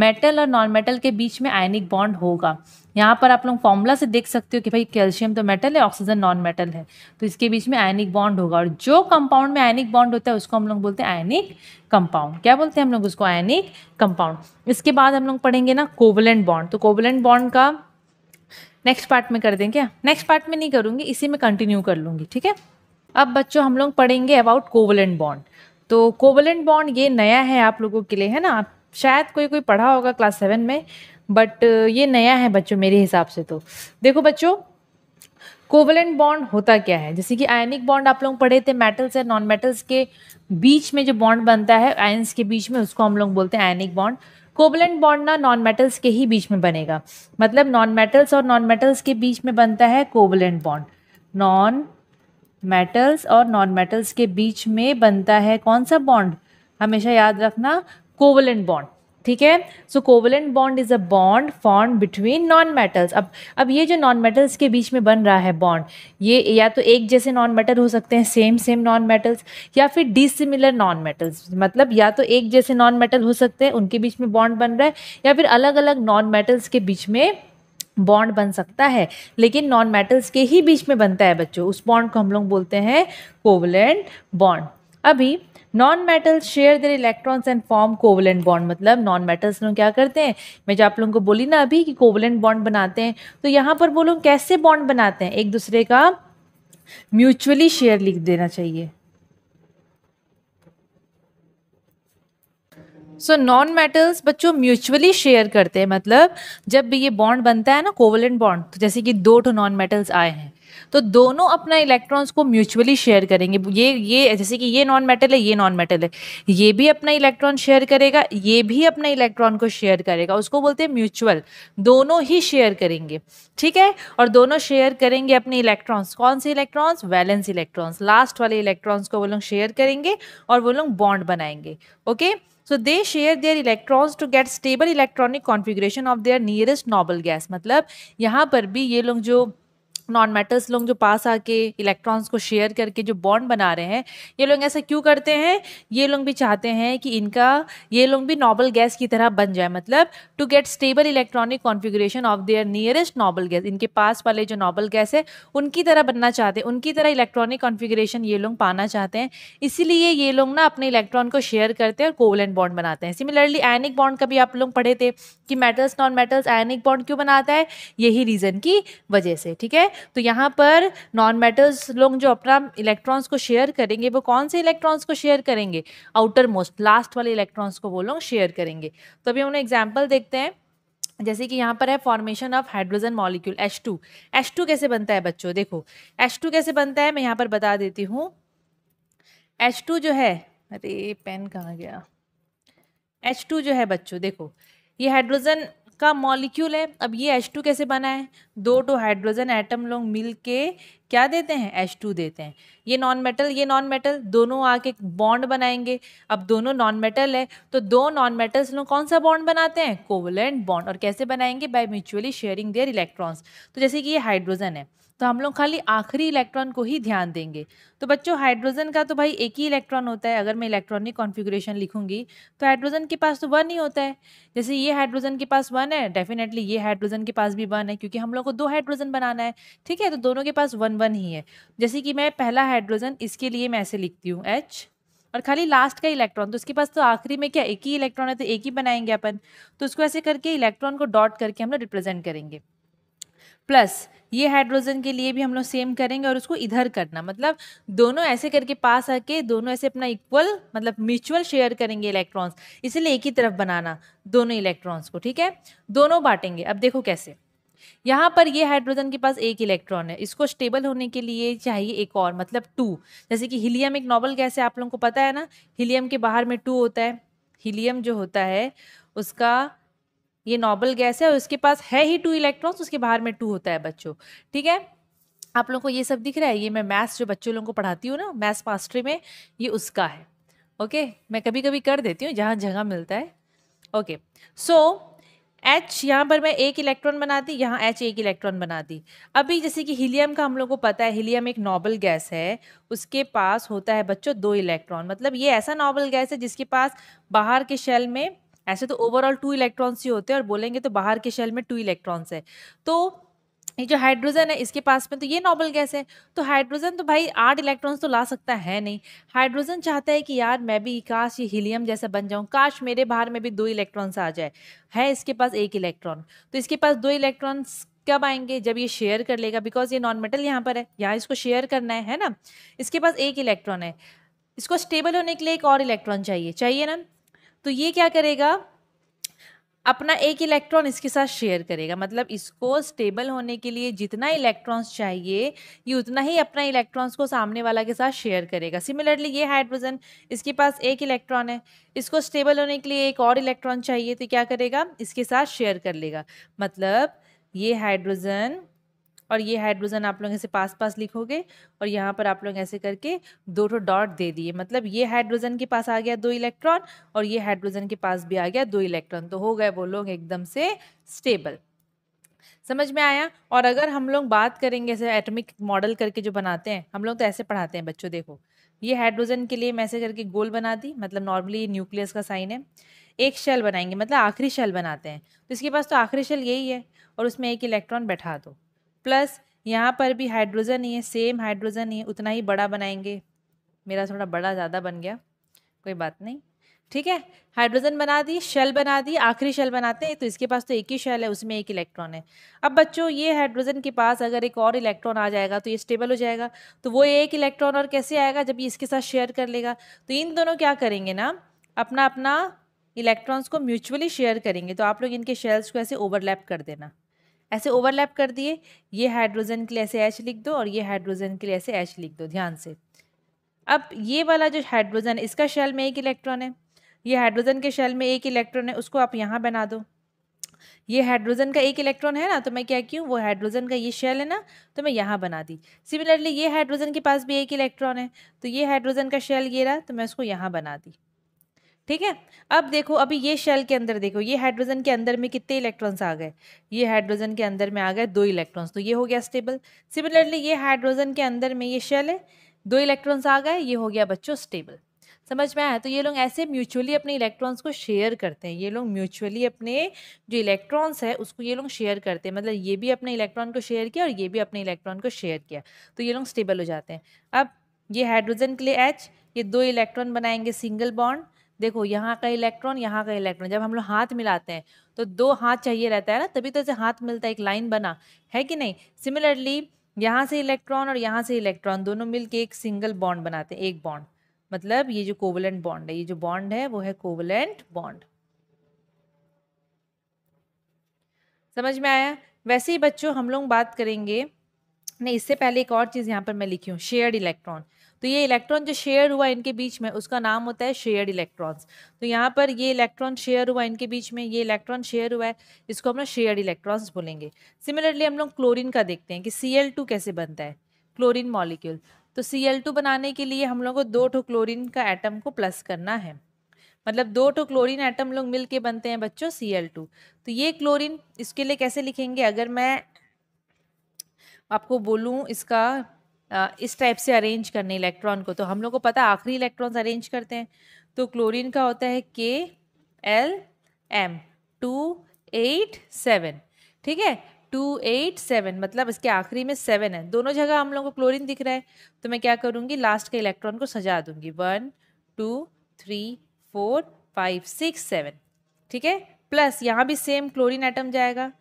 मेटल और नॉन मेटल के बीच में आयनिक बॉन्ड होगा यहाँ पर आप लोग फॉर्मूला से देख सकते हो कि भाई कैल्शियम तो मेटल है ऑक्सीजन नॉन मेटल है तो इसके बीच में आयनिक बॉन्ड होगा और जो कंपाउंड में आयनिक बॉन्ड होता है उसको हम लोग बोलते हैं आयनिक कंपाउंड क्या बोलते हैं हम लोग उसको आयनिक कंपाउंड इसके बाद हम लोग पढ़ेंगे ना कोवलेंट बॉन्ड तो कोवलेंट बॉन्ड का नेक्स्ट पार्ट में कर देंगे क्या नेक्स्ट पार्ट में नहीं करूँगी इसी में कंटिन्यू कर लूँगी ठीक है अब बच्चों हम लोग पढ़ेंगे अबाउट कोवलेंट बॉन्ड तो कोवलेंट बॉन्ड ये नया है आप लोगों के लिए है ना आप शायद कोई कोई पढ़ा होगा क्लास सेवन में बट uh, ये नया है बच्चों मेरे हिसाब से तो देखो बच्चों कोवलेंट बॉन्ड होता क्या है जैसे कि आयनिक बॉन्ड आप लोग पढ़े थे मेटल्स या नॉन मेटल्स के बीच में जो बॉन्ड बनता है आयंस के बीच में उसको हम लोग बोलते हैं आयनिक बॉन्ड कोवलेंट बॉन्ड ना नॉन मेटल्स के ही बीच में बनेगा मतलब नॉन मेटल्स और नॉन मेटल्स के बीच में बनता है कोवलेंट बॉन्ड नॉन मेटल्स और नॉन मेटल्स के बीच में बनता है कौन सा बॉन्ड हमेशा याद रखना कोवलेंट बॉन्ड ठीक है so covalent bond is a bond form between non metals अब अब ये जो नॉन मेटल्स के बीच में बन रहा है बॉन्ड ये या तो एक जैसे नॉन मेटल हो सकते हैं सेम सेम नॉन मेटल्स या फिर डिसिमिलर नॉन मेटल्स मतलब या तो एक जैसे नॉन मेटल हो सकते हैं उनके बीच में बॉन्ड बन रहा है या फिर अलग अलग नॉन मेटल्स के बीच में बॉन्ड बन सकता है लेकिन नॉन मेटल्स के ही बीच में बनता है बच्चों उस बॉन्ड को हम लोग बोलते हैं कोवलेंट बॉन्ड अभी non metals share their electrons and form covalent bond मतलब नॉन मेटल्स लोग क्या करते हैं मैं जो आप लोगों को बोली ना अभी कि कोवलेंट बॉन्ड बनाते हैं तो यहाँ पर वो लोग कैसे बॉन्ड बनाते हैं एक दूसरे का म्यूचुअली शेयर लिख देना चाहिए सो नॉन मेटल्स बच्चों म्यूचुअली शेयर करते हैं मतलब जब भी ये बॉन्ड बनता है ना कोवलेंट बॉन्ड तो जैसे कि दो टू नॉन मेटल्स आए हैं तो दोनों अपना इलेक्ट्रॉन्स को म्यूचुअली शेयर करेंगे ये ये जैसे कि ये नॉन मेटल है ये नॉन मेटल है ये भी अपना इलेक्ट्रॉन शेयर करेगा ये भी अपना इलेक्ट्रॉन को शेयर करेगा उसको बोलते हैं म्यूचुअल दोनों ही शेयर करेंगे ठीक है और दोनों शेयर करेंगे अपने इलेक्ट्रॉन्स कौन से इलेक्ट्रॉन्स वैलेंस इलेक्ट्रॉन्स लास्ट वाले इलेक्ट्रॉन्स को वो लोग शेयर करेंगे और वो लोग बॉन्ड बनाएंगे okay so they share their electrons to get stable electronic configuration of their nearest noble gas मतलब यहाँ पर भी ये लोग जो नॉन मेटल्स लोग जो पास आके इलेक्ट्रॉन्स को शेयर करके जो बॉन्ड बना रहे हैं ये लोग ऐसा क्यों करते हैं ये लोग भी चाहते हैं कि इनका ये लोग भी नॉबल गैस की तरह बन जाए मतलब to get stable electronic configuration of their nearest noble gas इनके पास वाले जो नॉबल गैस है उनकी तरह बनना चाहते हैं उनकी तरह इलेक्ट्रॉनिक कॉन्फिग्रेशन ये लोग पाना चाहते हैं इसीलिए ये लोग ना अपने इलेक्ट्रॉन को शेयर करते हैं और कोवलेंट बॉन्ड बनाते हैं सिमिलरली आयनिक बॉन्ड का भी आप लोग पढ़े थे कि metals non metals ionic bond क्यों बनाता है यही रीज़न की वजह से ठीक है तो यहाँ पर नॉन मेटल्स लोग जो अपना इलेक्ट्रॉन्स को शेयर करेंगे वो कौन से इलेक्ट्रॉन्स को शेयर करेंगे आउटर मोस्ट लास्ट वाले इलेक्ट्रॉन्स को वो लोग शेयर करेंगे तो अभी हम एग्जाम्पल देखते हैं जैसे कि यहाँ पर है formation of hydrogen molecule H2 H2 कैसे बनता है बच्चों देखो H2 कैसे बनता है मैं यहाँ पर बता देती हूँ H2 जो है अरे पेन कहाँ गया H2 जो है बच्चों देखो ये हाइड्रोजन का मॉलिक्यूल है अब ये H2 कैसे बना है दो टू हाइड्रोजन एटम लोग मिल के क्या देते हैं H2 देते हैं ये नॉन मेटल ये नॉन मेटल दोनों आके बॉन्ड बनाएंगे अब दोनों नॉन मेटल है तो दो नॉन मेटल्स लोग कौन सा बॉन्ड बनाते हैं कोवलेंट बॉन्ड और कैसे बनाएंगे by mutually sharing their electrons तो जैसे कि ये हाइड्रोजन है तो हम लोग खाली आखिरी इलेक्ट्रॉन को ही ध्यान देंगे तो बच्चों हाइड्रोजन का तो भाई एक ही इलेक्ट्रॉन होता है अगर मैं इलेक्ट्रॉनिक कॉन्फ़िगरेशन लिखूंगी तो हाइड्रोजन के पास तो वन ही होता है जैसे ये हाइड्रोजन के पास वन है डेफिनेटली ये हाइड्रोजन के पास भी वन है क्योंकि हम लोग को दो हाइड्रोजन बनाना है ठीक है तो दोनों के पास वन वन ही है जैसे कि मैं पहला हाइड्रोजन इसके लिए मैं ऐसे लिखती हूँ एच और खाली लास्ट का इलेक्ट्रॉन तो उसके पास तो आखिरी में क्या एक ही इलेक्ट्रॉन है तो एक ही बनाएंगे अपन तो उसको ऐसे करके इलेक्ट्रॉन को डॉट करके हम लोग रिप्रेजेंट करेंगे प्लस ये हाइड्रोजन के लिए भी हम लोग सेम करेंगे और उसको इधर करना मतलब दोनों ऐसे करके पास आके दोनों ऐसे अपना इक्वल मतलब म्यूचुअल शेयर करेंगे इलेक्ट्रॉन्स इसीलिए एक ही तरफ बनाना दोनों इलेक्ट्रॉन्स को ठीक है दोनों बांटेंगे अब देखो कैसे यहाँ पर ये हाइड्रोजन के पास एक इलेक्ट्रॉन है इसको स्टेबल होने के लिए चाहिए एक और मतलब टू जैसे कि हीलियम एक नॉबल गैस है आप लोगों को पता है ना हीलियम के बाहर में टू होता है हीलियम जो होता है उसका ये नॉबल गैस है और इसके पास है ही टू इलेक्ट्रॉन्स उसके बाहर में टू होता है बच्चों ठीक है आप लोगों को ये सब दिख रहा है ये मैं मैथ्स जो बच्चों लोगों को पढ़ाती हूँ ना मैथ्स मास्टरी में ये उसका है ओके मैं कभी कभी कर देती हूँ जहाँ जगह मिलता है ओके सो एच यहाँ पर मैं एक इलेक्ट्रॉन बना दी यहाँ एच एक इलेक्ट्रॉन बना दी अभी जैसे कि हीलियम का हम लोग को पता है हीलियम एक नॉबल गैस है उसके पास होता है बच्चों दो इलेक्ट्रॉन मतलब ये ऐसा नॉबल गैस है जिसके पास बाहर के शेल में ऐसे तो ओवरऑल टू इलेक्ट्रॉन्स ही होते हैं और बोलेंगे तो बाहर के शेल में टू इलेक्ट्रॉन्स है तो ये जो हाइड्रोजन है इसके पास में तो ये नॉबल गैस है तो हाइड्रोजन तो भाई आठ इलेक्ट्रॉन्स तो ला सकता है नहीं हाइड्रोजन चाहता है कि यार मैं भी काश ये हीलियम जैसा बन जाऊँ काश मेरे बाहर में भी दो इलेक्ट्रॉन्स आ जाए है इसके पास एक इलेक्ट्रॉन तो इसके पास दो इलेक्ट्रॉन्स कब आएंगे जब ये शेयर कर लेगा बिकॉज ये नॉन मेटल यहाँ पर है यहाँ इसको शेयर करना है है ना इसके पास एक इलेक्ट्रॉन है इसको स्टेबल होने के लिए एक और इलेक्ट्रॉन चाहिए चाहिए ना तो ये क्या करेगा अपना एक इलेक्ट्रॉन इसके साथ शेयर करेगा मतलब इसको स्टेबल होने के लिए जितना इलेक्ट्रॉन्स चाहिए ये उतना ही अपना इलेक्ट्रॉन्स को सामने वाला के साथ शेयर करेगा सिमिलरली ये हाइड्रोजन इसके पास एक इलेक्ट्रॉन है इसको स्टेबल होने के लिए एक और इलेक्ट्रॉन चाहिए तो क्या करेगा इसके साथ शेयर कर लेगा मतलब ये हाइड्रोजन और ये हाइड्रोजन आप लोग ऐसे पास पास लिखोगे और यहाँ पर आप लोग ऐसे करके दो टो डॉट दे दिए मतलब ये हाइड्रोजन के पास आ गया दो इलेक्ट्रॉन और ये हाइड्रोजन के पास भी आ गया दो इलेक्ट्रॉन तो हो गए वो लोग एकदम से स्टेबल समझ में आया और अगर हम लोग बात करेंगे ऐसे एटमिक मॉडल करके जो बनाते हैं हम लोग तो ऐसे पढ़ाते हैं बच्चों देखो ये हाइड्रोजन के लिए मैं ऐसे करके गोल बना दी मतलब नॉर्मली न्यूक्लियस का साइन है एक शेल बनाएंगे मतलब आखिरी शेल बनाते हैं तो इसके पास तो आखिरी शेल यही है और उसमें एक इलेक्ट्रॉन बैठा दो प्लस यहाँ पर भी हाइड्रोजन ही है सेम हाइड्रोजन ही है उतना ही बड़ा बनाएंगे मेरा थोड़ा बड़ा ज़्यादा बन गया कोई बात नहीं ठीक है हाइड्रोजन बना दी शेल बना दी आखिरी शेल बनाते हैं तो इसके पास तो एक ही शेल है उसमें एक इलेक्ट्रॉन है अब बच्चों ये हाइड्रोजन के पास अगर एक और इलेक्ट्रॉन आ जाएगा तो ये स्टेबल हो जाएगा तो वो एक इलेक्ट्रॉन और कैसे आएगा जब ये इसके साथ शेयर कर लेगा तो इन दोनों क्या करेंगे ना अपना अपना इलेक्ट्रॉन्स को म्यूचुअली शेयर करेंगे तो आप लोग इनके शेल्स को ऐसे ओवरलैप कर देना ऐसे ओवरलैप कर दिए ये हाइड्रोजन के लिए ऐसे एच लिख दो और ये हाइड्रोजन के लिए ऐसे एच लिख दो ध्यान से अब ये वाला जो हाइड्रोजन इसका शेल में एक इलेक्ट्रॉन है ये हाइड्रोजन के शेल में एक इलेक्ट्रॉन है उसको आप यहाँ बना दो ये हाइड्रोजन का एक इलेक्ट्रॉन है ना तो मैं क्या क्यों वो हाइड्रोजन का ये शेल है ना तो मैं यहाँ बना दी सिमिलरली ये हाइड्रोजन के पास भी एक इलेक्ट्रॉन है तो ये हाइड्रोजन का शेल ये रहा तो मैं उसको यहाँ बना दी ठीक है अब देखो अभी ये शेल के अंदर देखो ये हाइड्रोजन के अंदर में कितने इलेक्ट्रॉन्स आ गए ये हाइड्रोजन के अंदर में आ गए दो इलेक्ट्रॉन्स तो ये हो गया स्टेबल सिमिलरली ये हाइड्रोजन के अंदर में ये शेल है दो इलेक्ट्रॉन्स आ गए ये हो गया बच्चों स्टेबल समझ में आया तो ये लोग ऐसे म्यूचुअली अपने इलेक्ट्रॉन्स को शेयर करते हैं ये लोग म्यूचुअली अपने जो इलेक्ट्रॉन्स है उसको ये लोग शेयर करते हैं मतलब ये भी अपने इलेक्ट्रॉन को शेयर किया और ये भी अपने इलेक्ट्रॉन को शेयर किया तो ये लोग स्टेबल हो जाते हैं अब ये हाइड्रोजन के लिए एच ये दो इलेक्ट्रॉन बनाएंगे सिंगल बॉन्ड देखो यहाँ का इलेक्ट्रॉन यहाँ का इलेक्ट्रॉन जब हम लोग हाथ मिलाते हैं तो दो हाथ चाहिए रहता है ना तभी तो इसे हाथ मिलता है एक लाइन बना है कि नहीं सिमिलरली यहाँ से इलेक्ट्रॉन और यहाँ से इलेक्ट्रॉन दोनों मिलके एक सिंगल बॉन्ड बनाते हैं एक बॉन्ड मतलब ये जो कोवलेंट बॉन्ड है ये जो बॉन्ड है वो है कोवलेंट बॉन्ड समझ में आया वैसे ही बच्चों हम लोग बात करेंगे नहीं इससे पहले एक और चीज़ यहाँ पर मैं लिखी हूँ शेयर्ड इलेक्ट्रॉन तो ये इलेक्ट्रॉन जो शेयर हुआ इनके बीच में उसका नाम होता है शेयर्ड इलेक्ट्रॉन्स तो यहाँ पर ये इलेक्ट्रॉन शेयर हुआ इनके बीच में ये इलेक्ट्रॉन शेयर हुआ है इसको हम लोग शेयर्ड इलेक्ट्रॉन्स बोलेंगे सिमिलरली हम लोग क्लोरिन का देखते हैं कि सी कैसे बनता है क्लोरिन मॉलिक्यूल तो सी बनाने के लिए हम लोग को दो ठो क्लोरिन का एटम को प्लस करना है मतलब दो ठो क्लोरीन एटम लोग मिल के बनते हैं बच्चों सी एल टू तो ये क्लोरिन इसके लिए कैसे लिखेंगे अगर मैं आपको बोलूँ इसका इस टाइप से अरेंज करने इलेक्ट्रॉन को तो हम लोग को पता आखिरी इलेक्ट्रॉन्स अरेंज करते हैं तो क्लोरीन का होता है K L M two eight seven ठीक है टू एट सेवन मतलब इसके आखिरी में सेवन है दोनों जगह हम लोग को क्लोरीन दिख रहा है तो मैं क्या करूँगी लास्ट के इलेक्ट्रॉन को सजा दूंगी one two three four five six seven ठीक है प्लस यहाँ भी सेम क्लोरीन एटम जाएगा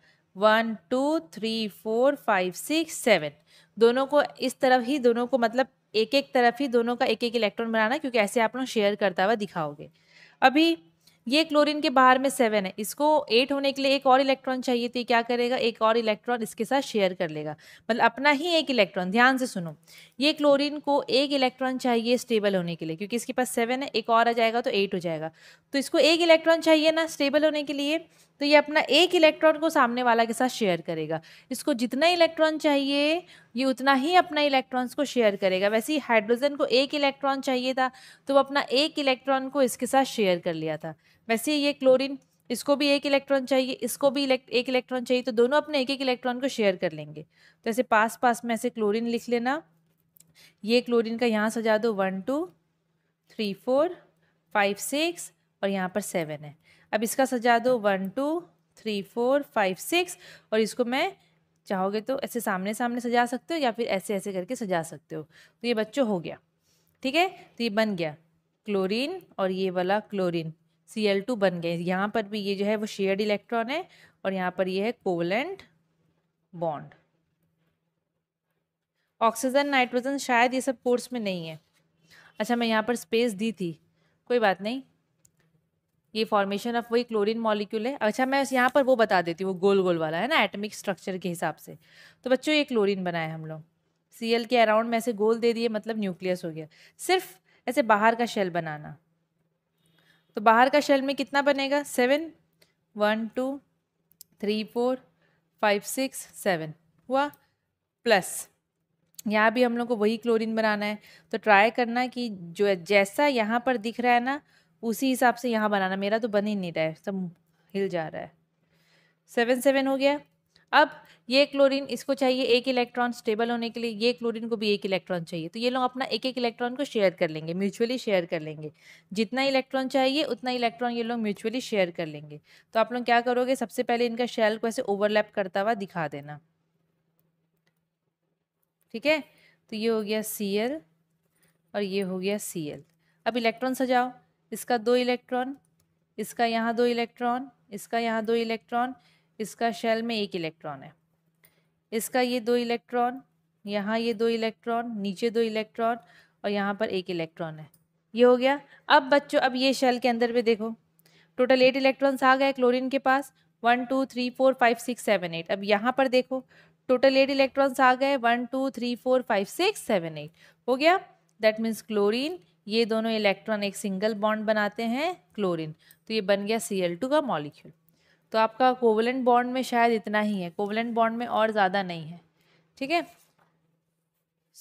one two three four five six seven दोनों को इस तरफ ही दोनों को मतलब एक एक तरफ ही दोनों का एक एक इलेक्ट्रॉन बनाना क्योंकि ऐसे आप लोग शेयर करता हुआ दिखाओगे अभी ये क्लोरीन के बाहर में सेवन है इसको एट होने के लिए एक और इलेक्ट्रॉन चाहिए तो क्या करेगा एक और इलेक्ट्रॉन इसके साथ शेयर कर लेगा मतलब अपना ही एक इलेक्ट्रॉन ध्यान से सुनो ये क्लोरीन को एक इलेक्ट्रॉन चाहिए स्टेबल होने के लिए क्योंकि इसके पास सेवन है एक और आ जाएगा तो एट हो जाएगा तो इसको एक इलेक्ट्रॉन चाहिए ना स्टेबल होने के लिए तो ये अपना एक इलेक्ट्रॉन को सामने वाला के साथ शेयर करेगा इसको जितना इलेक्ट्रॉन चाहिए ये उतना ही अपना इलेक्ट्रॉन्स को शेयर करेगा वैसे ही हाइड्रोजन को एक इलेक्ट्रॉन चाहिए था तो वो अपना एक इलेक्ट्रॉन को इसके साथ शेयर कर लिया था वैसे ही ये क्लोरीन इसको भी एक इलेक्ट्रॉन चाहिए इसको भी एक इलेक्ट्रॉन चाहिए तो दोनों अपने एक एक इलेक्ट्रॉन को शेयर कर लेंगे तो ऐसे पास पास में ऐसे क्लोरीन लिख लेना ये क्लोरीन का यहाँ सजा दो one two three four five six और यहाँ पर सेवन है अब इसका सजा दो one two three four five six और इसको मैं चाहोगे तो ऐसे सामने सामने सजा सकते हो या फिर ऐसे ऐसे करके सजा सकते हो तो ये बच्चों हो गया ठीक है तो ये बन गया क्लोरीन और ये वाला क्लोरीन सी एल टू बन गए यहाँ पर भी ये जो है वो शेयर्ड इलेक्ट्रॉन है और यहाँ पर ये है कोवलेंट बॉन्ड ऑक्सीजन नाइट्रोजन शायद ये सब कोर्स में नहीं है अच्छा मैं यहाँ पर स्पेस दी थी कोई बात नहीं ये फॉर्मेशन ऑफ वही क्लोरीन मॉलिक्यूल है अच्छा मैं यहाँ पर वो बता देती हूँ वो गोल गोल वाला है ना एटमिक स्ट्रक्चर के हिसाब से तो बच्चों ये क्लोरीन बनाए हम लोग सी के अराउंड में ऐसे गोल दे दिए मतलब न्यूक्लियस हो गया सिर्फ ऐसे बाहर का शेल बनाना तो बाहर का शेल में कितना बनेगा seven one two three four five six seven हुआ प्लस यहाँ भी हम लोग को वही क्लोरीन बनाना है तो ट्राई करना कि जो जैसा यहाँ पर दिख रहा है ना उसी हिसाब से यहाँ बनाना मेरा तो बन ही नहीं रहा है सब हिल जा रहा है सेवन सेवन हो गया अब ये क्लोरीन इसको चाहिए एक इलेक्ट्रॉन स्टेबल होने के लिए ये क्लोरीन को भी एक इलेक्ट्रॉन चाहिए तो ये लोग अपना एक एक इलेक्ट्रॉन को शेयर कर लेंगे म्यूचुअली शेयर कर लेंगे जितना इलेक्ट्रॉन चाहिए उतना इलेक्ट्रॉन ये लोग म्यूचुअली शेयर कर लेंगे तो आप लोग क्या करोगे सबसे पहले इनका शेल को ऐसे ओवरलैप करता हुआ दिखा देना ठीक है तो ये हो गया सी और ये हो गया सी अब इलेक्ट्रॉन सजाओ इसका दो इलेक्ट्रॉन इसका यहाँ दो इलेक्ट्रॉन इसका यहाँ दो इलेक्ट्रॉन इसका शेल में एक इलेक्ट्रॉन है इसका ये दो इलेक्ट्रॉन यहाँ ये दो इलेक्ट्रॉन नीचे दो इलेक्ट्रॉन और यहाँ पर एक इलेक्ट्रॉन है ये हो गया अब बच्चों अब ये शेल के अंदर भी देखो टोटल एट इलेक्ट्रॉन्स आ गए क्लोरीन के पास one two three four five six seven eight अब यहाँ पर देखो टोटल एट इलेक्ट्रॉन्स आ गए one two three four five six seven eight हो गया दैट मीन्स क्लोरीन ये दोनों इलेक्ट्रॉन एक सिंगल बॉन्ड बनाते हैं क्लोरीन तो ये बन गया सी एल टू का मॉलिक्यूल तो आपका कोवलेंट बॉन्ड में शायद इतना ही है कोवलेंट बॉन्ड में और ज़्यादा नहीं है ठीक है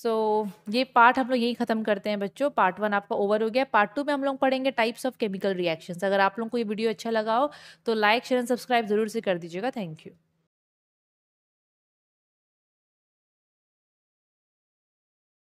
सो so, ये पार्ट हम लोग यही ख़त्म करते हैं बच्चों पार्ट वन आपका ओवर हो गया पार्ट टू में हम लोग पढ़ेंगे टाइप्स ऑफ केमिकल रिएक्शंस अगर आप लोगों को ये वीडियो अच्छा लगा हो तो लाइक शेयर एंड सब्सक्राइब ज़रूर से कर दीजिएगा थैंक यू